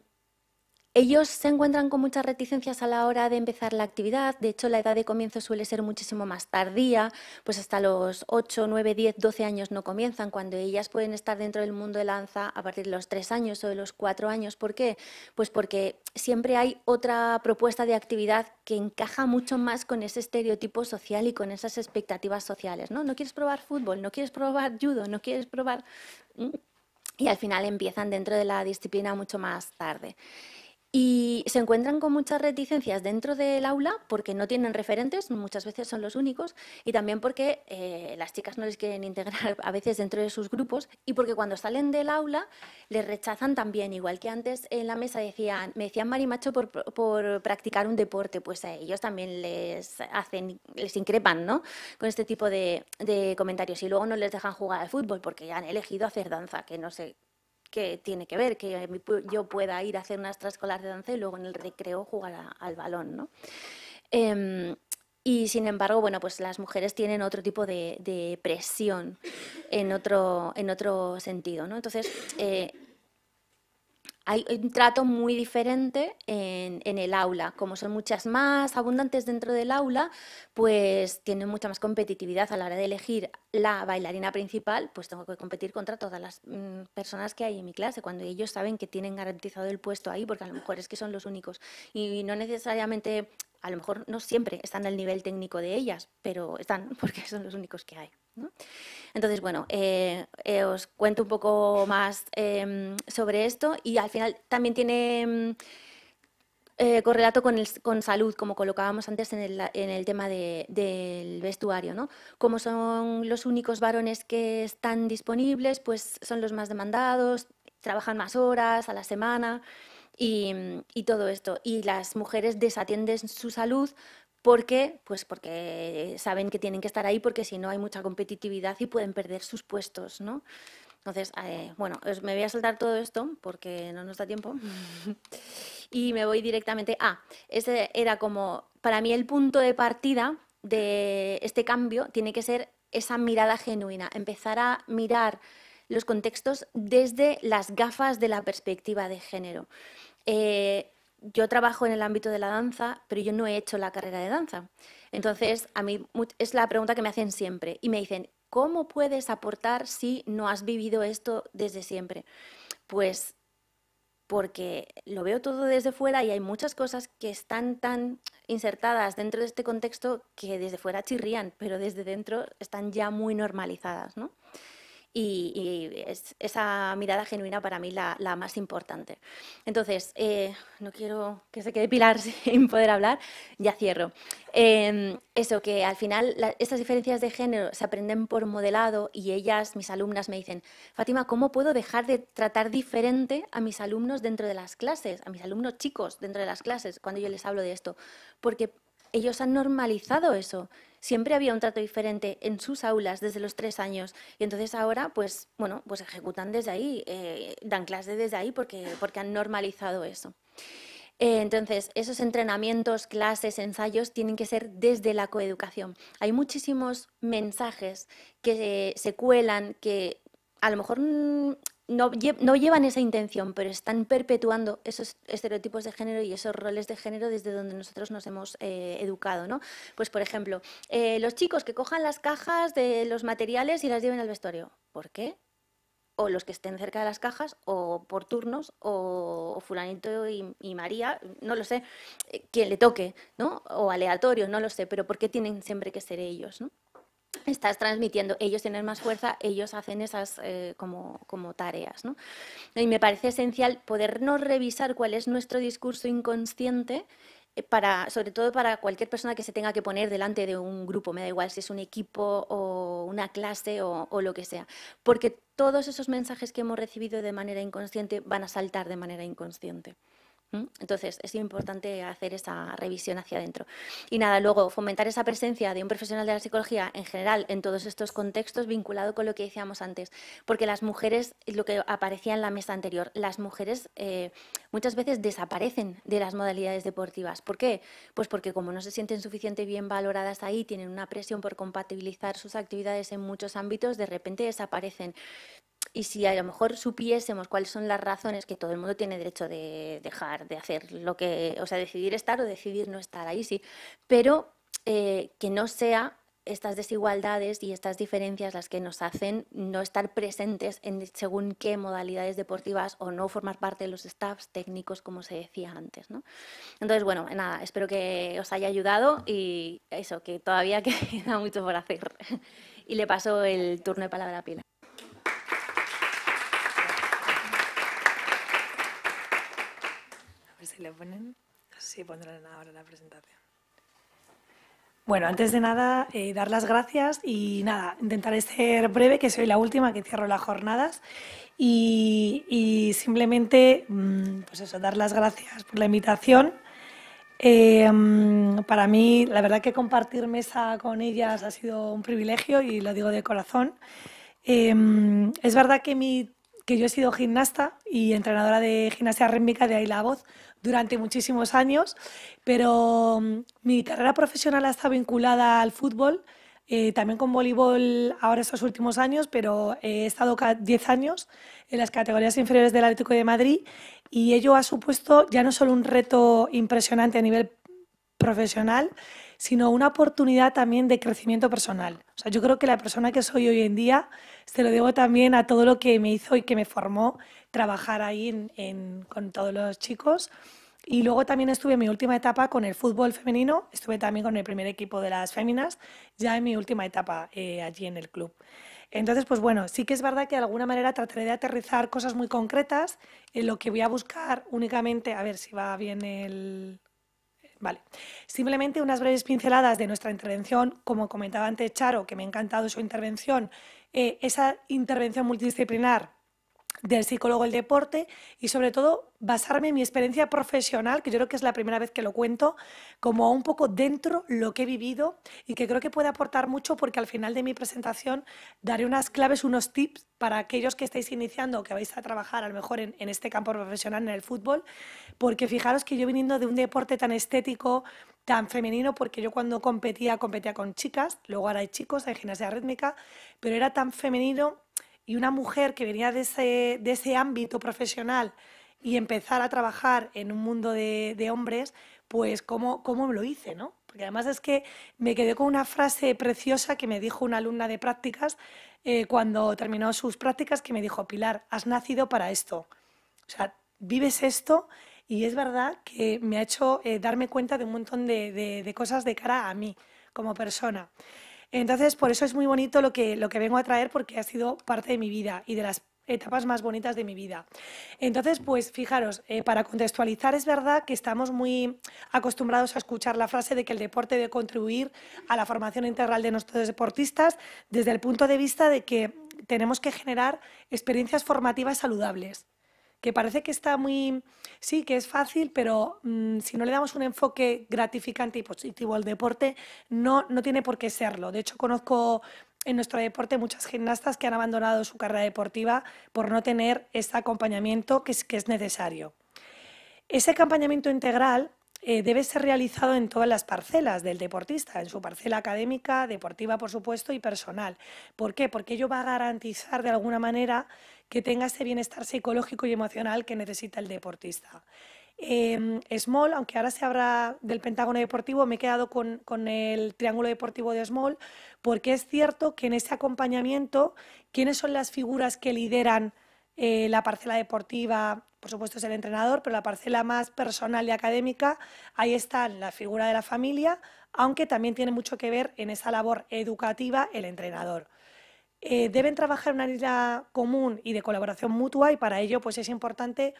ellos se encuentran con muchas reticencias a la hora de empezar la actividad, de hecho la edad de comienzo suele ser muchísimo más tardía, pues hasta los 8, 9, 10, 12 años no comienzan, cuando ellas pueden estar dentro del mundo de lanza a partir de los 3 años o de los 4 años. ¿Por qué? Pues porque siempre hay otra propuesta de actividad que encaja mucho más con ese estereotipo social y con esas expectativas sociales. ¿No, ¿No quieres probar fútbol? ¿No quieres probar judo? ¿No quieres probar...? Y al final empiezan dentro de la disciplina mucho más tarde. Y se encuentran con muchas reticencias dentro del aula porque no tienen referentes, muchas veces son los únicos, y también porque eh, las chicas no les quieren integrar a veces dentro de sus grupos y porque cuando salen del aula les rechazan también, igual que antes en la mesa decían, me decían marimacho por, por practicar un deporte, pues a ellos también les hacen, les increpan, ¿no? Con este tipo de, de comentarios y luego no les dejan jugar al fútbol porque ya han elegido hacer danza, que no sé que tiene que ver, que yo pueda ir a hacer unas trascolas de danza y luego en el recreo jugar al balón. ¿no? Em, y sin embargo, bueno, pues las mujeres tienen otro tipo de, presión en otro, en otro sentido. ¿no? Entonces, eh, hay un trato muy diferente en, el aula. Como son muchas más abundantes dentro del aula, pues tienen mucha más competitividad a la hora de elegir la bailarina principal, pues tengo que competir contra todas las mm, personas que hay en mi clase, cuando ellos saben que tienen garantizado el puesto ahí, porque a lo mejor es que son los únicos. Y, y no necesariamente, a lo mejor no siempre están al nivel técnico de ellas, pero están porque son los únicos que hay. Entonces, bueno, eh, eh, os cuento un poco más em, sobre esto y al final también tiene em, eh, correlato con, salud, como colocábamos antes en el, tema del vestuario. ¿no? Como son los únicos varones que están disponibles, pues son los más demandados, trabajan más horas a la semana. Y, y, todo esto. Y las mujeres desatienden su salud ¿Por qué? Pues porque saben que tienen que estar ahí porque si no hay mucha competitividad y pueden perder sus puestos, ¿no? Entonces, eh, bueno, me voy a saltar todo esto porque no nos da tiempo. y me voy directamente a, ah, ese era como, para mí el punto de partida de este cambio tiene que ser esa mirada genuina, empezar a mirar los contextos desde las gafas de la perspectiva de género. Eh, yo trabajo en el ámbito de la danza, pero yo no he hecho la carrera de danza. Entonces, a mí es la pregunta que me hacen siempre y me dicen, ¿cómo puedes aportar si no has vivido esto desde siempre? Pues porque lo veo todo desde fuera y hay muchas cosas que están tan insertadas dentro de este contexto que desde fuera chirrían, pero desde dentro están ya muy normalizadas, ¿no? y, es esa mirada genuina para mí la, la más importante. Entonces, eh, no quiero que se quede Pilar sin poder hablar, ya cierro. Em, eso, que al final estas diferencias de género se aprenden por modelado y ellas, mis alumnas, me dicen, Fátima, ¿cómo puedo dejar de tratar diferente a mis alumnos dentro de las clases, a mis alumnos chicos dentro de las clases, cuando yo les hablo de esto? Porque ellos han normalizado eso siempre había un trato diferente en sus aulas desde los tres años. Y entonces ahora, pues, bueno, pues ejecutan desde ahí, eh, dan clases desde ahí porque, porque han normalizado eso. Eh, entonces, esos entrenamientos, clases, ensayos tienen que ser desde la coeducación. Hay muchísimos mensajes que se cuelan, que a lo mejor mm, no, llevan esa intención, pero están perpetuando esos estereotipos de género y esos roles de género desde donde nosotros nos hemos eh, educado. ¿no? Pues, por ejemplo, eh, los chicos que cojan las cajas de los materiales y las lleven al vestuario. ¿Por qué? O los que estén cerca de las cajas, o por turnos, o, fulanito y, María, no lo sé, eh, quien le toque, ¿no? O aleatorio, no lo sé, pero ¿por qué tienen siempre que ser ellos? ¿no? estás transmitiendo. Ellos tienen más fuerza, ellos hacen esas eh, como, como, tareas. ¿no? Y me parece esencial podernos revisar cuál es nuestro discurso inconsciente. Eh, para, sobre todo para cualquier persona que se tenga que poner delante de un grupo, me da igual si es un equipo o una clase o lo que sea, porque todos esos mensajes que hemos recibido de manera inconsciente van a saltar de manera inconsciente. Entonces, es importante hacer esa revisión hacia adentro. Y nada, luego, fomentar esa presencia de un profesional de la psicología en general en todos estos contextos vinculado con lo que decíamos antes, porque las mujeres, lo que aparecía en la mesa anterior, las mujeres eh, muchas veces desaparecen de las modalidades deportivas. ¿Por qué? Pues porque como no se sienten suficientemente bien valoradas ahí, tienen una presión por compatibilizar sus actividades en muchos ámbitos, de repente desaparecen. Y si a lo mejor supiésemos cuáles son las razones que todo el mundo tiene derecho de dejar de hacer lo que, o sea, decidir estar o decidir no estar ahí, sí, pero eh, que no sea estas desigualdades y estas diferencias las que nos hacen no estar presentes en según qué modalidades deportivas o no formar parte de los staffs técnicos, como se decía antes. ¿no? Entonces, bueno, nada, espero que os haya ayudado y eso, que todavía queda mucho por hacer. Y le paso el turno de palabra a Pilar. ponen, la presentación. Bueno, antes de nada, eh, dar las gracias y nada, intentaré ser breve, que soy la última que cierro las jornadas. Y, simplemente, mm, pues eso, dar las gracias por la invitación. Eh, mm, para mí, la verdad que compartir mesa con ellas ha sido un privilegio y lo digo de corazón. Eh, mm, es verdad que mi que yo he sido gimnasta y entrenadora de gimnasia rítmica, de ahí la voz, durante muchísimos años, pero mm, mi carrera profesional ha estado vinculada al fútbol, eh, también con voleibol ahora estos últimos años, pero he estado 10 años en las categorías inferiores del Atlético de Madrid y ello ha supuesto ya no solo un reto impresionante a nivel profesional, sino una oportunidad también de crecimiento personal. O sea, yo creo que la persona que soy hoy en día se lo digo también a todo lo que me hizo y que me formó trabajar ahí con todos los chicos. Y luego también estuve en mi última etapa con el fútbol femenino, estuve también con el primer equipo de las féminas, ya en mi última etapa eh, allí en el club. Entonces, pues bueno, sí que es verdad que de alguna manera trataré de aterrizar cosas muy concretas en lo que voy a buscar únicamente, a ver si va bien el... Vale, simplemente unas breves pinceladas de nuestra intervención, como comentaba antes Charo, que me ha encantado su intervención eh, esa intervención multidisciplinar del psicólogo del deporte y sobre todo basarme en mi experiencia profesional, que yo creo que es la primera vez que lo cuento, como un poco dentro lo que he vivido y que creo que puede aportar mucho porque al final de mi presentación daré unas claves, unos tips para aquellos que estáis iniciando o que vais a trabajar a lo mejor en, este campo profesional, en el fútbol, porque fijaros que yo viniendo de un deporte tan estético, tan femenino porque yo cuando competía, competía con chicas, luego ahora hay chicos hay gimnasia rítmica, pero era tan femenino y una mujer que venía de ese, de ese ámbito profesional y empezar a trabajar en un mundo de, de hombres, pues cómo, cómo lo hice, ¿no? Porque además es que me quedé con una frase preciosa que me dijo una alumna de prácticas eh, cuando terminó sus prácticas, que me dijo, Pilar, has nacido para esto. O sea, vives esto y es verdad que me ha hecho eh, darme cuenta de un montón de, de, de cosas de cara a mí como persona. Entonces, por eso es muy bonito lo que, vengo a traer porque ha sido parte de mi vida y de las etapas más bonitas de mi vida. Entonces, pues fijaros, eh, para contextualizar, es verdad que estamos muy acostumbrados a escuchar la frase de que el deporte debe contribuir a la formación integral de nuestros deportistas desde el punto de vista de que tenemos que generar experiencias formativas saludables que parece que está muy, sí, que es fácil, pero mm, si no le damos un enfoque gratificante y positivo al deporte, no, no tiene por qué serlo. De hecho, conozco en nuestro deporte muchas gimnastas que han abandonado su carrera deportiva por no tener ese acompañamiento que es, necesario. Ese acompañamiento integral eh, debe ser realizado en todas las parcelas del deportista, en su parcela académica, deportiva, por supuesto, y personal. ¿Por qué? Porque ello va a garantizar de alguna manera que tenga ese bienestar psicológico y emocional que necesita el deportista. Em, Small, aunque ahora se habla del Pentágono Deportivo, me he quedado con, el Triángulo Deportivo de Small, porque es cierto que en ese acompañamiento, ¿quiénes son las figuras que lideran eh, la parcela deportiva? Por supuesto es el entrenador, pero la parcela más personal y académica, ahí está la figura de la familia, aunque también tiene mucho que ver en esa labor educativa el entrenador. Eh, deben trabajar en una isla común y de colaboración mutua y para ello pues es importante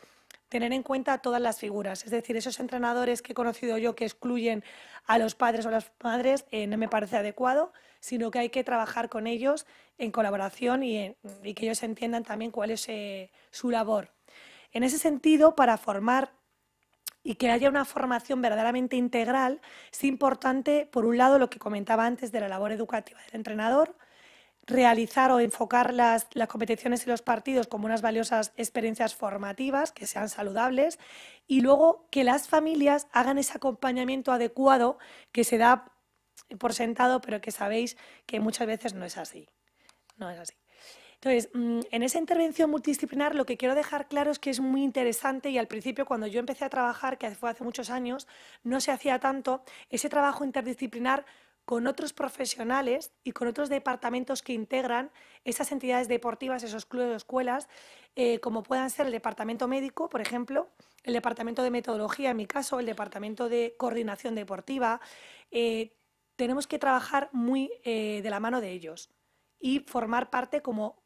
tener en cuenta todas las figuras. Es decir, esos entrenadores que he conocido yo que excluyen a los padres o las madres eh, no me parece adecuado, sino que hay que trabajar con ellos en colaboración y, que ellos entiendan también cuál es eh, su labor. En ese sentido, para formar y que haya una formación verdaderamente integral, es importante, por un lado, lo que comentaba antes de la labor educativa del entrenador, realizar o enfocar las, competiciones y los partidos como unas valiosas experiencias formativas que sean saludables y luego que las familias hagan ese acompañamiento adecuado que se da por sentado, pero que sabéis que muchas veces no es así. No es así. Entonces, mm, en esa intervención multidisciplinar lo que quiero dejar claro es que es muy interesante y al principio cuando yo empecé a trabajar, que fue hace muchos años, no se hacía tanto, ese trabajo interdisciplinar con otros profesionales y con otros departamentos que integran esas entidades deportivas, esos clubes o escuelas, eh, como puedan ser el departamento médico, por ejemplo, el departamento de metodología, en mi caso, el departamento de coordinación deportiva. Eh, tenemos que trabajar muy eh, de la mano de ellos y formar parte como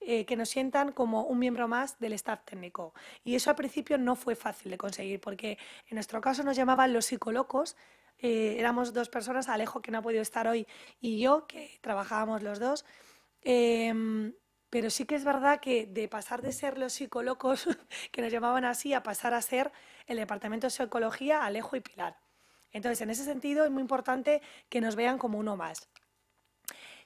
que nos sientan como un miembro más del staff técnico. Y eso al principio no fue fácil de conseguir, porque en nuestro caso nos llamaban los psicólogos eh, éramos dos personas, Alejo, que no ha podido estar hoy, y yo, que trabajábamos los dos. Em, pero sí que es verdad que de pasar de ser los psicólogos que nos llamaban así, a pasar a ser el departamento de psicología, Alejo y Pilar. Entonces, en ese sentido, es muy importante que nos vean como uno más.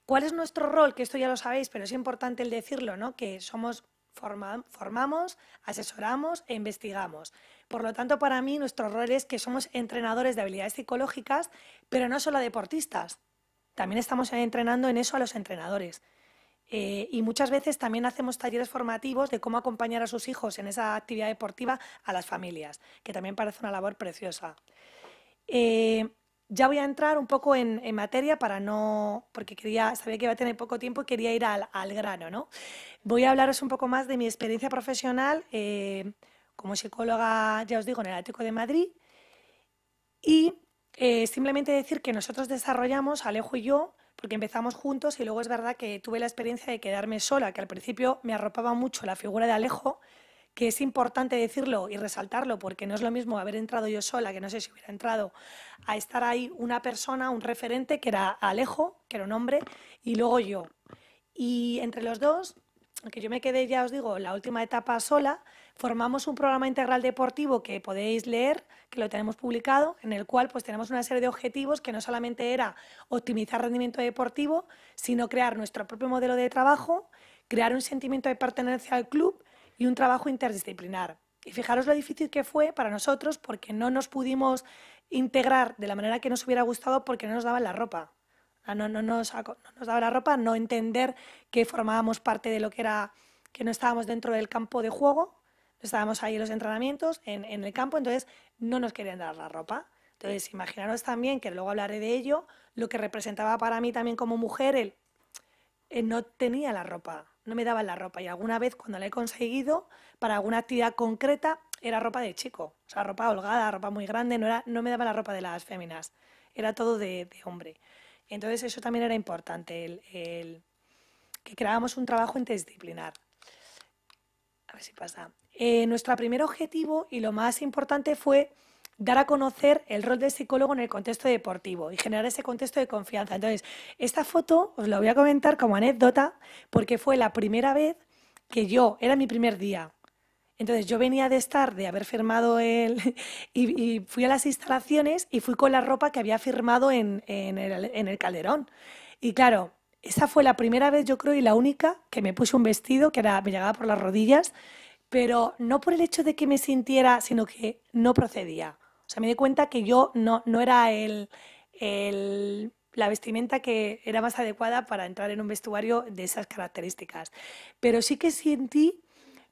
¿Cuál es nuestro rol? Que esto ya lo sabéis, pero es importante el decirlo, ¿no? Que somos formamos, asesoramos e investigamos. Por lo tanto, para mí nuestro rol es que somos entrenadores de habilidades psicológicas, pero no solo deportistas. También estamos entrenando en eso a los entrenadores. Eh, y muchas veces también hacemos talleres formativos de cómo acompañar a sus hijos en esa actividad deportiva a las familias, que también parece una labor preciosa. Eh, ya voy a entrar un poco en, materia para no, porque quería, sabía que iba a tener poco tiempo y quería ir al, al grano, ¿no? Voy a hablaros un poco más de mi experiencia profesional eh, como psicóloga, ya os digo, en el Atlético de Madrid y eh, simplemente decir que nosotros desarrollamos, Alejo y yo, porque empezamos juntos y luego es verdad que tuve la experiencia de quedarme sola, que al principio me arropaba mucho la figura de Alejo, que es importante decirlo y resaltarlo, porque no es lo mismo haber entrado yo sola, que no sé si hubiera entrado, a estar ahí una persona, un referente, que era Alejo, que era un hombre, y luego yo. Y entre los dos, aunque yo me quedé, ya os digo, la última etapa sola, formamos un programa integral deportivo que podéis leer, que lo tenemos publicado, en el cual pues tenemos una serie de objetivos que no solamente era optimizar rendimiento deportivo, sino crear nuestro propio modelo de trabajo, crear un sentimiento de pertenencia al club y un trabajo interdisciplinar. Y fijaros lo difícil que fue para nosotros porque no nos pudimos integrar de la manera que nos hubiera gustado porque no nos daban la ropa. No, no, nos, no nos daba la ropa, no entender que formábamos parte de lo que era, que no estábamos dentro del campo de juego, no estábamos ahí en los entrenamientos, en, el campo, entonces no nos querían dar la ropa. Entonces, imaginaros también, que luego hablaré de ello, lo que representaba para mí también como mujer el no tenía la ropa, no me daban la ropa y alguna vez cuando la he conseguido para alguna actividad concreta era ropa de chico, o sea, ropa holgada, ropa muy grande, no, era, no me daba la ropa de las féminas, era todo de, hombre. Entonces eso también era importante, el, que creábamos un trabajo interdisciplinar. A ver si pasa. Eh, nuestro primer objetivo y lo más importante fue dar a conocer el rol del psicólogo en el contexto deportivo y generar ese contexto de confianza. Entonces, esta foto os la voy a comentar como anécdota porque fue la primera vez que yo, era mi primer día. Entonces yo venía de estar, de haber firmado el... Y, fui a las instalaciones y fui con la ropa que había firmado en, el, calderón. Y claro, esa fue la primera vez, yo creo, y la única que me puse un vestido que era, me llegaba por las rodillas, pero no por el hecho de que me sintiera, sino que no procedía. O sea, me di cuenta que yo no, no era el, la vestimenta que era más adecuada para entrar en un vestuario de esas características. Pero sí que sentí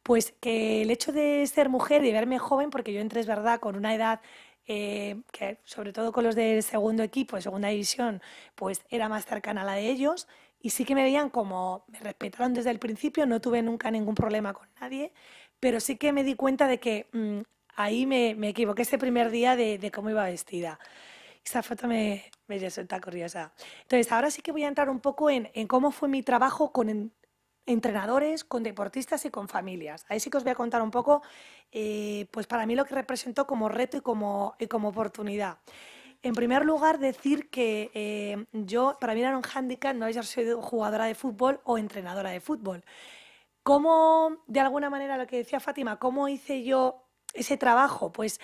pues que el hecho de ser mujer y de verme joven, porque yo entré, es verdad, con una edad eh, que sobre todo con los del segundo equipo, segunda división, pues era más cercana a la de ellos y sí que me veían como, me respetaron desde el principio, no tuve nunca ningún problema con nadie, pero sí que me di cuenta de que mm, ahí me, me equivoqué ese primer día de, cómo iba vestida. Esta foto me, me, resulta curiosa. Entonces, ahora sí que voy a entrar un poco en, en cómo fue mi trabajo con entrenadores, con deportistas y con familias. Ahí sí que os voy a contar un poco, eh, pues para mí lo que representó como reto y como, como oportunidad. En primer lugar, decir que eh, yo, para mí era un hándicap no haber sido jugadora de fútbol o entrenadora de fútbol. ¿Cómo, de alguna manera, lo que decía Fátima, cómo hice yo ese trabajo, pues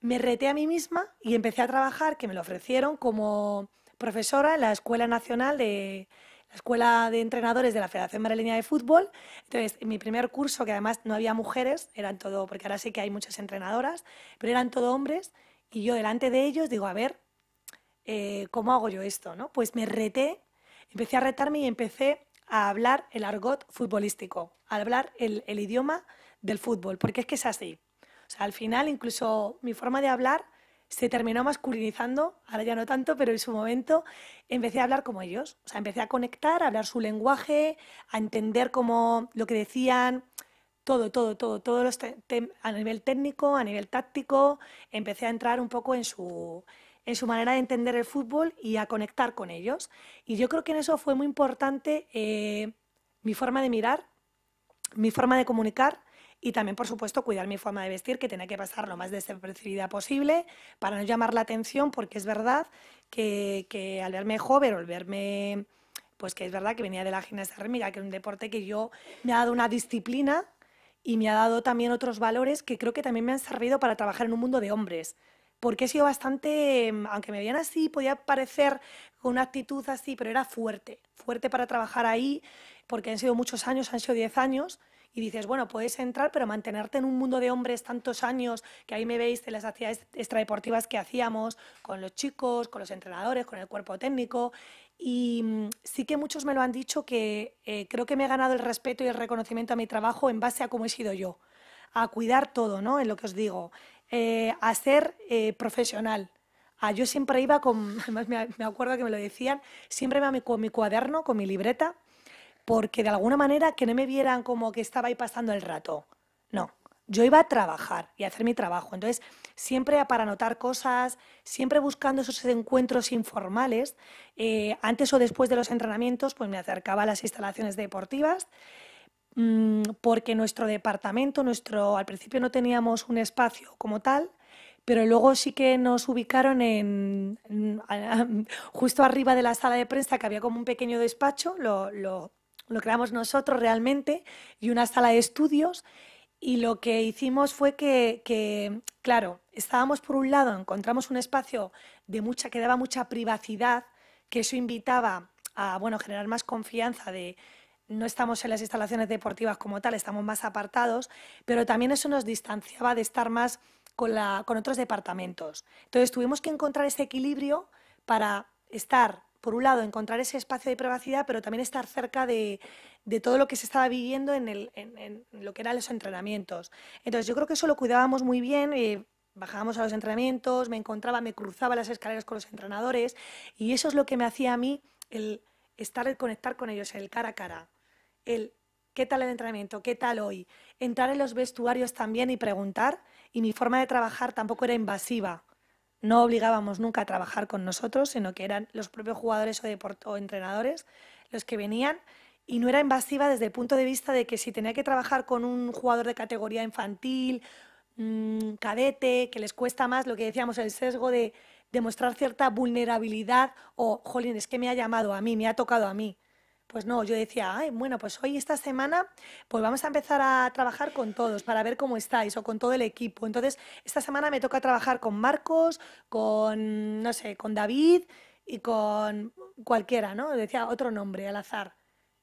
me reté a mí misma y empecé a trabajar, que me lo ofrecieron como profesora en la Escuela Nacional de la Escuela de Entrenadores de la Federación Madrileña de Fútbol. Entonces, en mi primer curso, que además no había mujeres, eran todo, porque ahora sí que hay muchas entrenadoras, pero eran todo hombres, y yo delante de ellos digo, a ver, eh, ¿cómo hago yo esto? ¿no? Pues me reté, empecé a retarme y empecé a hablar el argot futbolístico, a hablar el idioma del fútbol, porque es que es así. O sea, al final incluso mi forma de hablar se terminó masculinizando, ahora ya no tanto, pero en su momento empecé a hablar como ellos. O sea, empecé a conectar, a hablar su lenguaje, a entender cómo lo que decían, todo, todo, todo, todos los a nivel técnico, a nivel táctico, empecé a entrar un poco en su, en su manera de entender el fútbol y a conectar con ellos. Y yo creo que en eso fue muy importante eh, mi forma de mirar, mi forma de comunicar, y también, por supuesto, cuidar mi forma de vestir, que tenía que pasar lo más desapercibida posible para no llamar la atención, porque es verdad que, al verme joven o al verme, pues que es verdad que venía de la gimnasia rítmica, que es un deporte que yo me ha dado una disciplina y me ha dado también otros valores que creo que también me han servido para trabajar en un mundo de hombres. Porque he sido bastante, aunque me veían así, podía parecer con una actitud así, pero era fuerte, fuerte para trabajar ahí, porque han sido muchos años, han sido 10 años, y dices, bueno, puedes entrar, pero mantenerte en un mundo de hombres tantos años, que ahí me veis de las actividades extradeportivas que hacíamos con los chicos, con los entrenadores, con el cuerpo técnico. Y mm, sí que muchos me lo han dicho que eh, creo que me he ganado el respeto y el reconocimiento a mi trabajo en base a cómo he sido yo, a cuidar todo, ¿no? En lo que os digo, eh, a ser eh, profesional, ah, yo siempre iba con, además me acuerdo que me lo decían, siempre iba con mi cuaderno, con mi libreta, porque de alguna manera que no me vieran como que estaba ahí pasando el rato. No, yo iba a trabajar y a hacer mi trabajo. Entonces, siempre para anotar cosas, siempre buscando esos encuentros informales. Eh, antes o después de los entrenamientos, pues me acercaba a las instalaciones deportivas mm, porque nuestro departamento, nuestro, al principio no teníamos un espacio como tal, pero luego sí que nos ubicaron justo arriba de la sala de prensa que había como un pequeño despacho, lo, lo creamos nosotros realmente y una sala de estudios. Y lo que hicimos fue que, claro, estábamos por un lado, encontramos un espacio de mucha, que daba mucha privacidad, que eso invitaba a bueno, generar más confianza de no estamos en las instalaciones deportivas como tal, estamos más apartados, pero también eso nos distanciaba de estar más con, la, con otros departamentos. Entonces tuvimos que encontrar ese equilibrio para estar por un lado, encontrar ese espacio de privacidad, pero también estar cerca de, todo lo que se estaba viviendo en, lo que eran los entrenamientos. Entonces, yo creo que eso lo cuidábamos muy bien. Eh, bajábamos a los entrenamientos, me encontraba, me cruzaba las escaleras con los entrenadores y eso es lo que me hacía a mí el estar, el conectar con ellos, el cara a cara, el qué tal el entrenamiento, qué tal hoy, entrar en los vestuarios también y preguntar y mi forma de trabajar tampoco era invasiva no obligábamos nunca a trabajar con nosotros, sino que eran los propios jugadores o, entrenadores los que venían y no era invasiva desde el punto de vista de que si tenía que trabajar con un jugador de categoría infantil, mm, cadete, que les cuesta más lo que decíamos, el sesgo de demostrar cierta vulnerabilidad o, jolín, es que me ha llamado a mí, me ha tocado a mí. Pues no, yo decía, bueno, pues hoy esta semana pues vamos a empezar a trabajar con todos para ver cómo estáis o con todo el equipo. Entonces, esta semana me toca trabajar con Marcos, con, no sé, con David y con cualquiera, ¿no? Decía otro nombre al azar,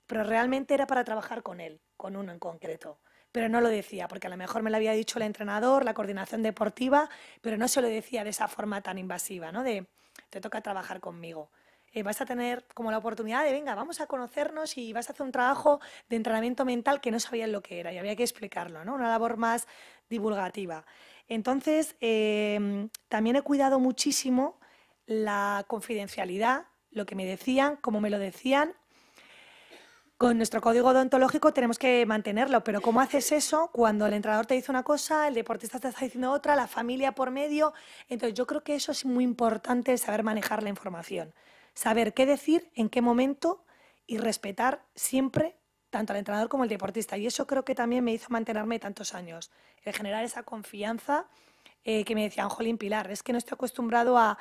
pero realmente era para trabajar con él, con uno en concreto. Pero no lo decía, porque a lo mejor me lo había dicho el entrenador, la coordinación deportiva, pero no se lo decía de esa forma tan invasiva, ¿no? De, te toca trabajar conmigo. Eh, vas a tener como la oportunidad de, venga, vamos a conocernos y vas a hacer un trabajo de entrenamiento mental que no sabían lo que era y había que explicarlo, ¿no? Una labor más divulgativa. Entonces, em, también he cuidado muchísimo la confidencialidad, lo que me decían, cómo me lo decían. Con nuestro código odontológico tenemos que mantenerlo, pero ¿cómo haces eso cuando el entrenador te dice una cosa, el deportista te está diciendo otra, la familia por medio? Entonces yo creo que eso es muy importante, saber manejar la información saber qué decir, en qué momento y respetar siempre tanto al entrenador como al deportista. Y eso creo que también me hizo mantenerme tantos años, el generar esa confianza eh, que me decían, Jolín Pilar, es que no estoy acostumbrado a...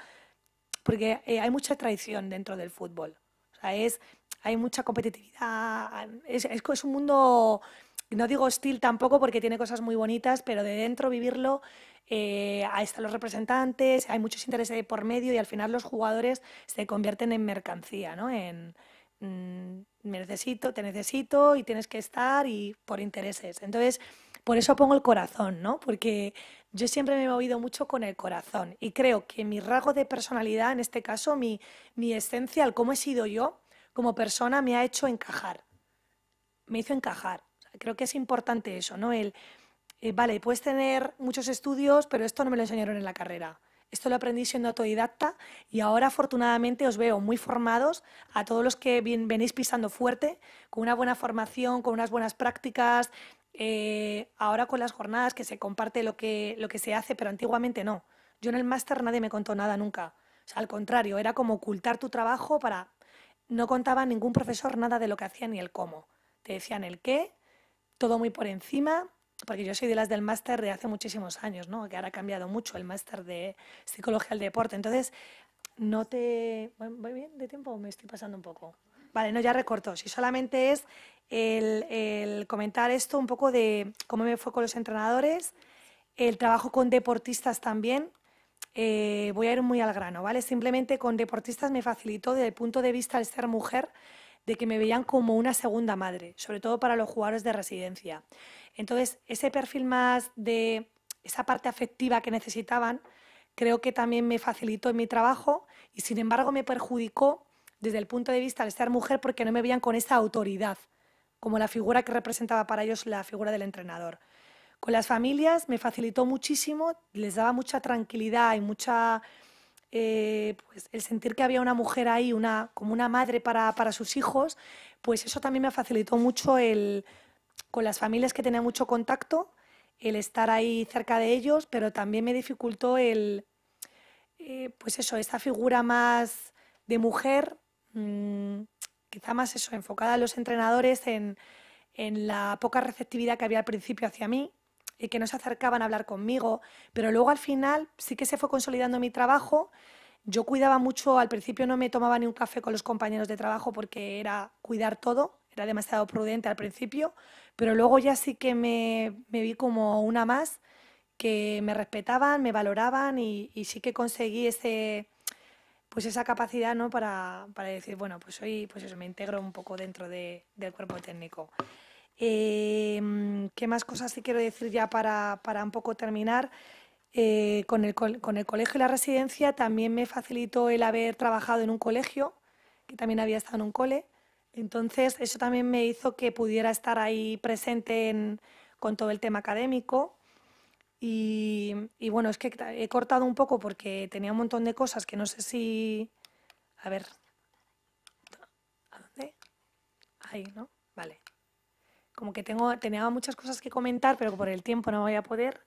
porque eh, hay mucha traición dentro del fútbol. es, hay mucha competitividad, es, es, es un mundo, no digo hostil tampoco porque tiene cosas muy bonitas, pero de dentro vivirlo eh, ahí están los representantes, hay muchos intereses por medio y al final los jugadores se convierten en mercancía, ¿no? En mm, me necesito, te necesito y tienes que estar y por intereses. Entonces, por eso pongo el corazón, ¿no? Porque yo siempre me he movido mucho con el corazón y creo que mi rasgo de personalidad, en este caso, mi, mi esencia, el cómo he sido yo como persona, me ha hecho encajar. Me hizo encajar. creo que es importante eso, ¿no? El, eh, vale, puedes tener muchos estudios, pero esto no me lo enseñaron en la carrera. Esto lo aprendí siendo autodidacta y ahora afortunadamente os veo muy formados a todos los que venís pisando fuerte, con una buena formación, con unas buenas prácticas, eh, ahora con las jornadas que se comparte lo que, lo que se hace, pero antiguamente no. Yo en el máster nadie me contó nada nunca. O sea, al contrario, era como ocultar tu trabajo para... No contaba ningún profesor nada de lo que hacía ni el cómo. Te decían el qué, todo muy por encima, porque yo soy de las del máster de hace muchísimos años, ¿no? que ahora ha cambiado mucho el máster de psicología del deporte. Entonces, no te... ¿Voy bien de tiempo me estoy pasando un poco? Vale, no, ya recorto. Si solamente es el, comentar esto un poco de cómo me fue con los entrenadores, el trabajo con deportistas también. Eh, voy a ir muy al grano, ¿vale? Simplemente con deportistas me facilitó desde el punto de vista del ser mujer de que me veían como una segunda madre, sobre todo para los jugadores de residencia. Entonces, ese perfil más de esa parte afectiva que necesitaban, creo que también me facilitó en mi trabajo y sin embargo me perjudicó desde el punto de vista de ser mujer porque no me veían con esa autoridad, como la figura que representaba para ellos la figura del entrenador. Con las familias me facilitó muchísimo, les daba mucha tranquilidad y mucha... Eh, pues, el sentir que había una mujer ahí, una, como una madre para sus hijos, pues eso también me facilitó mucho el, con las familias que tenía mucho contacto, el estar ahí cerca de ellos, pero también me dificultó el, eh, pues eso, esta figura más de mujer, mm, quizá más eso, enfocada a los entrenadores en, en la poca receptividad que había al principio hacia mí y que no se acercaban a hablar conmigo, pero luego al final sí que se fue consolidando mi trabajo. Yo cuidaba mucho, al principio no me tomaba ni un café con los compañeros de trabajo porque era cuidar todo, era demasiado prudente al principio, pero luego ya sí que me, vi como una más, que me respetaban, me valoraban y, sí que conseguí ese pues esa capacidad ¿no? para, decir, bueno, pues hoy pues eso, me integro un poco dentro del cuerpo técnico. Em, ¿Qué más cosas sí quiero decir ya para, un poco terminar? Eh, con, el, con el colegio y la residencia también me facilitó el haber trabajado en un colegio, que también había estado en un cole, entonces, eso también me hizo que pudiera estar ahí presente con todo el tema académico. Y, bueno, es que he cortado un poco porque tenía un montón de cosas que no sé si... A ver. ¿A dónde? Ahí, ¿no? Vale. Como que tengo, tenía muchas cosas que comentar, pero por el tiempo no voy a poder.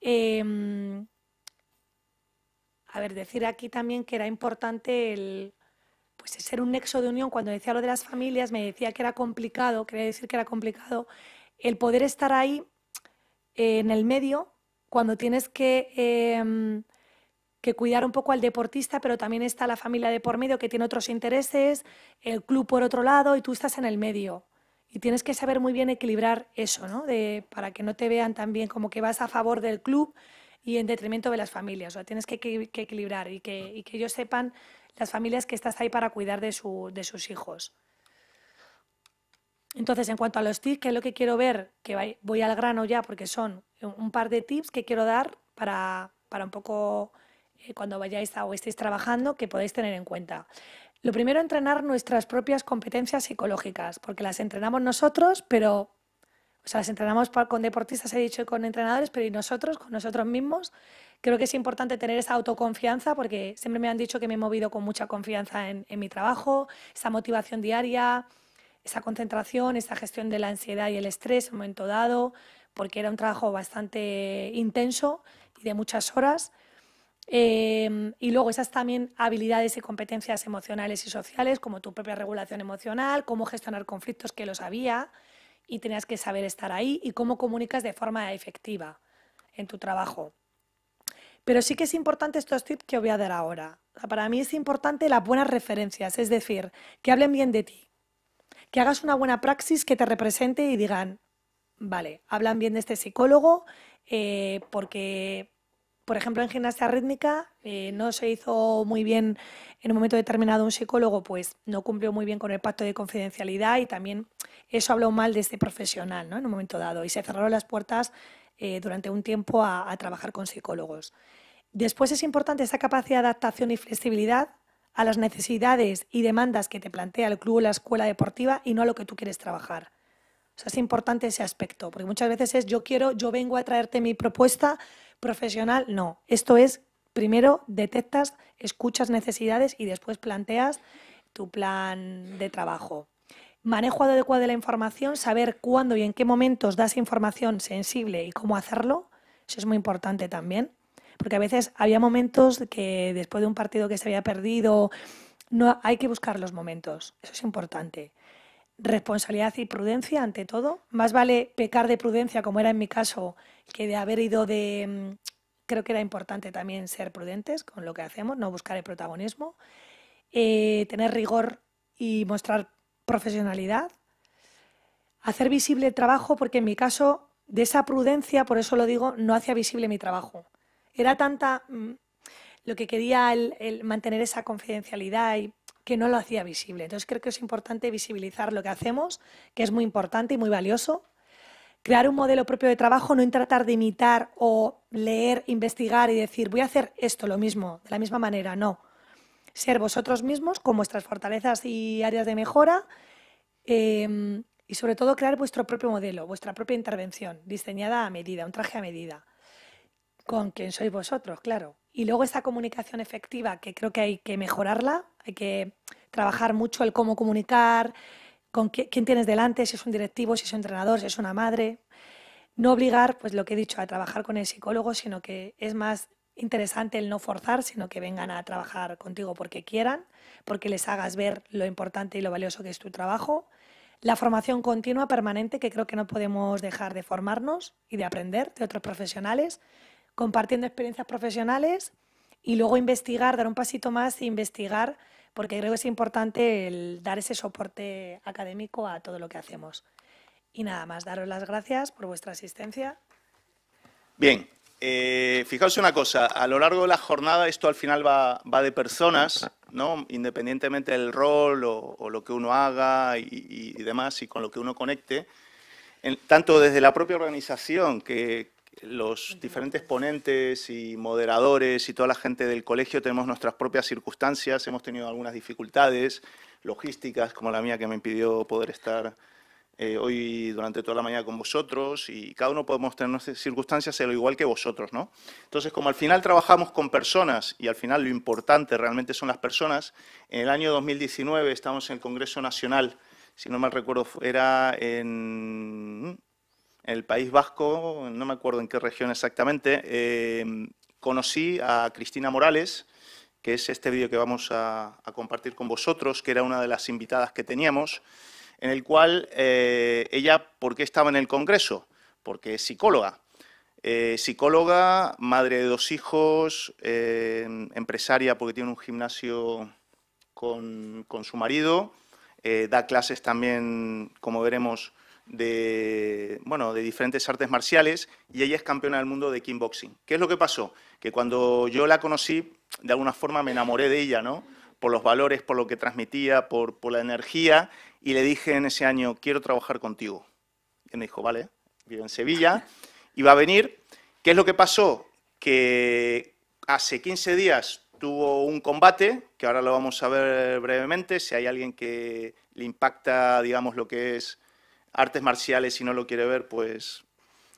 Em, a ver, decir aquí también que era importante el, pues ser un nexo de unión. Cuando decía lo de las familias, me decía que era complicado, quería decir que era complicado el poder estar ahí eh, en el medio cuando tienes que, em, que, cuidar un poco al deportista, pero también está la familia de por medio que tiene otros intereses, el club por otro lado y tú estás en el medio. Y tienes que saber muy bien equilibrar eso, ¿no? De, para que no te vean también como que vas a favor del club, y en detrimento de las familias. O tienes que, equilibrar mm. y que, ellos sepan, las familias, que estás ahí para cuidar de, sus hijos. Entonces, en cuanto a los tips, que es lo que quiero ver, que voy al grano ya, porque son un par de tips que quiero dar para, para un poco eh, cuando vayáis o estéis trabajando, que podéis tener en cuenta. Lo primero, entrenar nuestras propias competencias psicológicas, porque las entrenamos nosotros, pero o sea, las entrenamos con deportistas, he dicho, y con entrenadores, pero y nosotros, con nosotros mismos. Creo que es importante tener esa autoconfianza porque siempre me han dicho que me he movido con mucha confianza en, mi trabajo, esa motivación diaria, esa concentración, esa gestión de la ansiedad y el estrés en un momento dado, porque era un trabajo bastante intenso y de muchas horas. Em, y luego esas también habilidades y competencias emocionales y sociales, como tu propia regulación emocional, cómo gestionar conflictos que los había, y tenías que saber estar ahí y cómo comunicas de forma efectiva en tu trabajo. Pero sí que es importante estos tips que os voy a dar ahora. Para mí es importante las buenas referencias, es decir, que hablen bien de ti, que hagas una buena praxis que te represente y digan, vale, hablan bien de este psicólogo eh, porque por ejemplo, en gimnasia rítmica eh, no se hizo muy bien en un momento determinado un psicólogo, pues no cumplió muy bien con el pacto de confidencialidad y también eso habló mal de este profesional ¿no? en un momento dado y se cerraron las puertas eh, durante un tiempo a, a trabajar con psicólogos. Después es importante esa capacidad de adaptación y flexibilidad a las necesidades y demandas que te plantea el club o la escuela deportiva y no a lo que tú quieres trabajar. O sea, es importante ese aspecto, porque muchas veces es yo quiero, yo vengo a traerte mi propuesta, profesional, no. Esto es, primero detectas, escuchas necesidades y después planteas tu plan de trabajo. Manejo adecuado de la información, saber cuándo y en qué momentos das información sensible y cómo hacerlo, eso es muy importante también, porque a veces había momentos que después de un partido que se había perdido, no hay que buscar los momentos, eso es importante. Responsabilidad y prudencia ante todo, más vale pecar de prudencia como era en mi caso que de haber ido de... Mm, creo que era importante también ser prudentes con lo que hacemos, no buscar el protagonismo, eh, tener rigor y mostrar profesionalidad, hacer visible el trabajo, porque en mi caso, de esa prudencia, por eso lo digo, no hacía visible mi trabajo. Era tanta mm, lo que quería mantener esa confidencialidad y que no lo hacía visible. Entonces creo que es importante visibilizar lo que hacemos, que es muy importante y muy valioso, crear un modelo propio de trabajo, no en tratar de imitar o leer, investigar y decir, voy a hacer esto lo mismo, de la misma manera, no. Ser vosotros mismos con vuestras fortalezas y áreas de mejora em, y sobre todo crear vuestro propio modelo, vuestra propia intervención, diseñada a medida, un traje a medida, con quien sois vosotros, claro. Y luego esa comunicación efectiva, que creo que hay que mejorarla, hay que trabajar mucho el cómo comunicar, con quién, tienes delante, si es un directivo, si es un entrenador, si es una madre. No obligar, pues lo que he dicho, a trabajar con el psicólogo, sino que es más interesante el no forzar, sino que vengan a trabajar contigo porque quieran, porque les hagas ver lo importante y lo valioso que es tu trabajo. La formación continua, permanente, que creo que no podemos dejar de formarnos y de aprender de otros profesionales, compartiendo experiencias profesionales y luego investigar, dar un pasito más e investigar porque creo que es importante el dar ese soporte académico a todo lo que hacemos. Y nada más, daros las gracias por vuestra asistencia. Bien, eh, fijaos una cosa, a lo largo de la jornada esto al final va, va de personas, ¿no? independientemente del rol o, lo que uno haga y, y, demás y con lo que uno conecte, tanto desde la propia organización que, los diferentes ponentes y moderadores y toda la gente del colegio tenemos nuestras propias circunstancias, hemos tenido algunas dificultades logísticas como la mía que me impidió poder estar eh, hoy durante toda la mañana con vosotros y cada uno podemos tener nuestras circunstancias lo igual que vosotros, ¿no? Entonces, como al final trabajamos con personas y al final lo importante realmente son las personas, en el año 2019 estamos en el Congreso Nacional, si no mal recuerdo, era en en el País Vasco, no me acuerdo en qué región exactamente, eh, conocí a Cristina Morales, que es este vídeo que vamos a, compartir con vosotros, que era una de las invitadas que teníamos, en el cual eh, ella, ¿por qué estaba en el Congreso? Porque es psicóloga. Eh, psicóloga, madre de dos hijos, empresaria porque tiene un gimnasio con, con su marido, da clases también, como veremos, de, bueno, de diferentes artes marciales y ella es campeona del mundo de kickboxing. ¿Qué es lo que pasó? Que cuando yo la conocí, de alguna forma me enamoré de ella, ¿no? Por los valores, por lo que transmitía, por, por la energía y le dije en ese año, quiero trabajar contigo. Y me dijo, vale, vive en Sevilla y va a venir. ¿Qué es lo que pasó? Que hace 15 días tuvo un combate, que ahora lo vamos a ver brevemente, si hay alguien que le impacta, digamos, lo que es artes marciales si no lo quiere ver, pues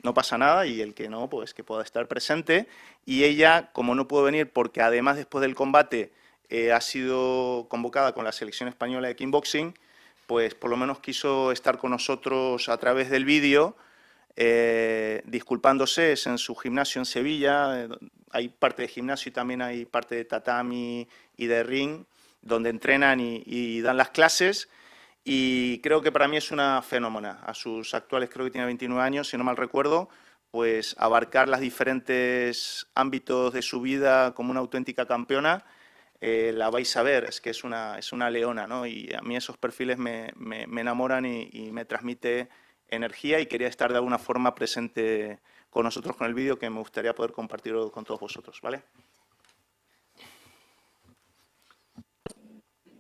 no pasa nada y el que no, pues que pueda estar presente. Y ella, como no pudo venir porque además después del combate eh, ha sido convocada con la selección española de kickboxing, pues por lo menos quiso estar con nosotros a través del vídeo, eh, disculpándose, es en su gimnasio en Sevilla, eh, hay parte de gimnasio y también hay parte de tatami y de ring, donde entrenan y dan las clases, y creo que para mí es una fenómena. A sus actuales, creo que tiene 29 años, si no mal recuerdo, pues abarcar los diferentes ámbitos de su vida como una auténtica campeona, eh, la vais a ver, es que es una, es una leona, ¿no? Y a mí esos perfiles me, me, enamoran y, y, me transmite energía y quería estar de alguna forma presente con nosotros con el vídeo que me gustaría poder compartirlo con todos vosotros, ¿vale?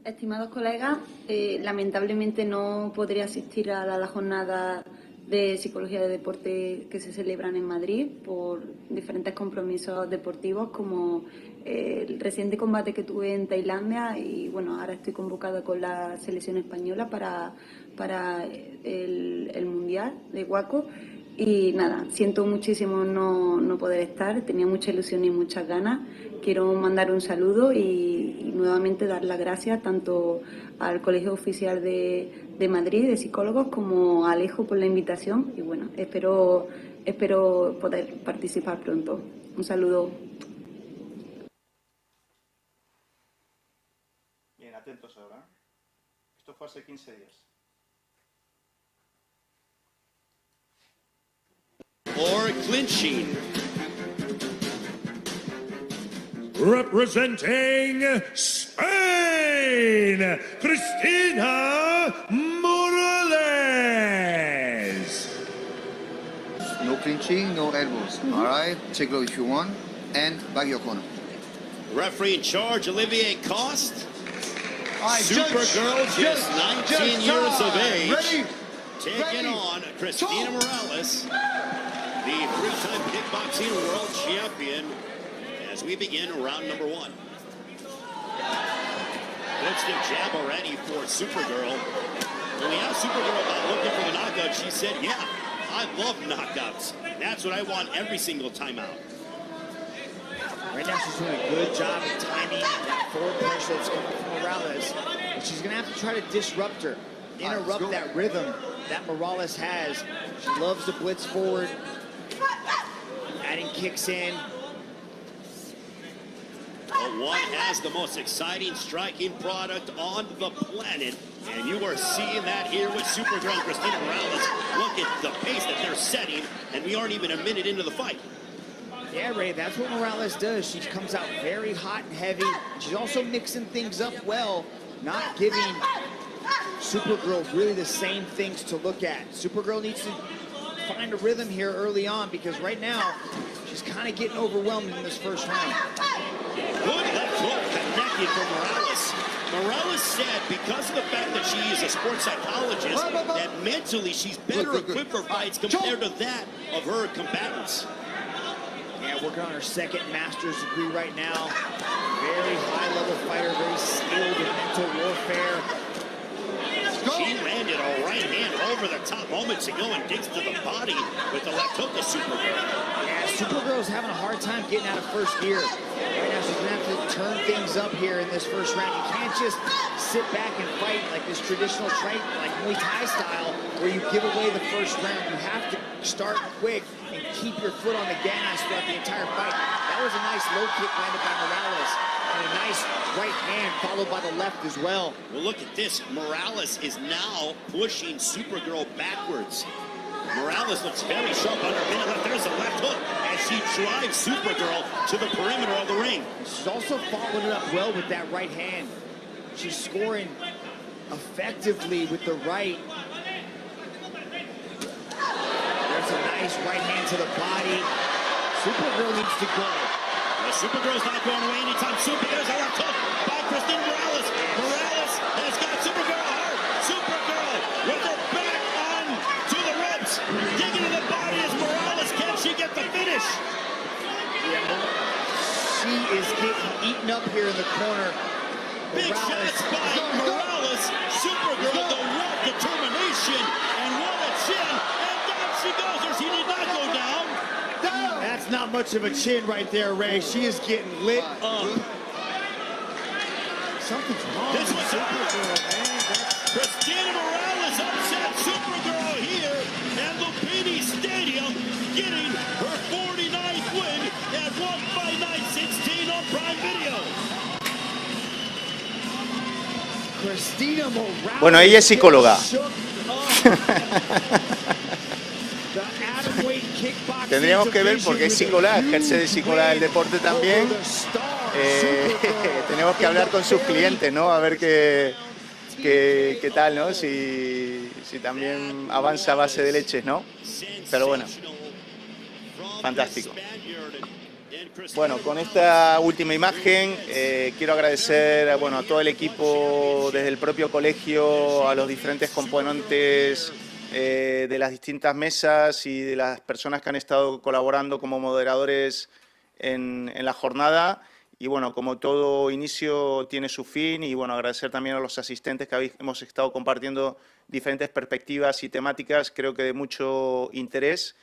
Estimados colegas, eh, lamentablemente no podría asistir a la, jornada de psicología de deporte que se celebran en Madrid por diferentes compromisos deportivos como eh, el reciente combate que tuve en Tailandia y bueno, ahora estoy convocada con la selección española para, eh, el, Mundial de Waco y nada, siento muchísimo no, no poder estar, tenía mucha ilusión y muchas ganas quiero mandar un saludo y, nuevamente dar las gracias tanto al Colegio Oficial de, Madrid de Psicólogos como a Alejo por la invitación y bueno, espero, espero poder participar pronto. Un saludo. Bien, atentos ahora. ¿eh? Esto fue hace 15 días. Or clinching. representing Spain, Cristina Morales. No clinching, no elbows. Mm-hmm. All right, take low if you want, and back your corner. Referee in charge, Olivier Cost. Right, Supergirl, just, just 19 just years of age, Ready? taking Ready? on Cristina Morales, the three-time kickboxing world champion as we begin round number one. That's the jab already for Supergirl. When we asked Supergirl about looking for the knockout, she said, yeah, I love knockouts. That's what I want every single time out. Right now she's doing a good job of timing that forward pressure that's coming from Morales. And she's gonna have to try to disrupt her, interrupt that rhythm that Morales has. She loves to blitz forward, adding kicks in, but one has the most exciting striking product on the planet. And you are seeing that here with Supergirl Christina Morales. Look at the pace that they're setting, and we aren't even a minute into the fight. Yeah, Ray, that's what Morales does. She comes out very hot and heavy. She's also mixing things up well, not giving Supergirl really the same things to look at. Supergirl needs to find a rhythm here early on because right now she's kind of getting overwhelmed in this first round. Good left hook connected Morales. Morales said because of the fact that she is a sports psychologist, that mentally she's better good, good, equipped for fights compared to that of her combatants. Yeah, working on her second master's degree right now. Very high-level fighter, very skilled in mental warfare hand over the top moments ago and gets to the body with the left hook of Supergirl. Yeah, Supergirl's having a hard time getting out of first gear. Right now, she's going to have to turn things up here in this first round. You can't just sit back and fight like this traditional fight, like Muay Thai style, where you give away the first round. You have to start quick and keep your foot on the gas throughout the entire fight. That was a nice low kick landed by Morales a nice right hand followed by the left as well. Well, look at this. Morales is now pushing Supergirl backwards. Morales looks very sharp under a minute left. There's a left hook as she drives Supergirl to the perimeter of the ring. She's also following it up well with that right hand. She's scoring effectively with the right. There's a nice right hand to the body. Supergirl needs to go. The Supergirl's not going away anytime soon. There's a left hook by Kristen Morales. Morales has got Supergirl hurt. Supergirl with her back on to the ropes. Digging to the body is Morales. Can she get the finish? She is getting eaten up here in the corner. Big Morales. shots by go, go. Morales. Supergirl, go. the raw determination, and what a chin, and down she goes not much of a chin right there, Ray. She is getting lit up. Something's wrong. This was Supergirl, man. Christina Morales upset Supergirl here at Lupini Stadium, getting her 49th win at One by Night 16 on Prime Video. Bueno, ella es psicóloga. Tendríamos que ver porque es singular, ejerce de psicolá el deporte también. Eh, tenemos que hablar con sus clientes, ¿no? A ver qué, qué, tal, ¿no? Si, si también avanza a base de leches, ¿no? Pero bueno, fantástico. Bueno, con esta última imagen eh, quiero agradecer bueno, a todo el equipo, desde el propio colegio, a los diferentes componentes eh, de las distintas mesas y de las personas que han estado colaborando como moderadores en, la jornada. Y bueno, como todo inicio tiene su fin y bueno, agradecer también a los asistentes que hemos estado compartiendo diferentes perspectivas y temáticas, creo que de mucho interés.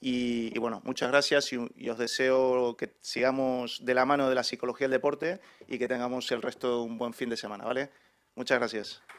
Y, bueno, muchas gracias y, y, os deseo que sigamos de la mano de la psicología del deporte y que tengamos el resto de un buen fin de semana, ¿vale? Muchas gracias.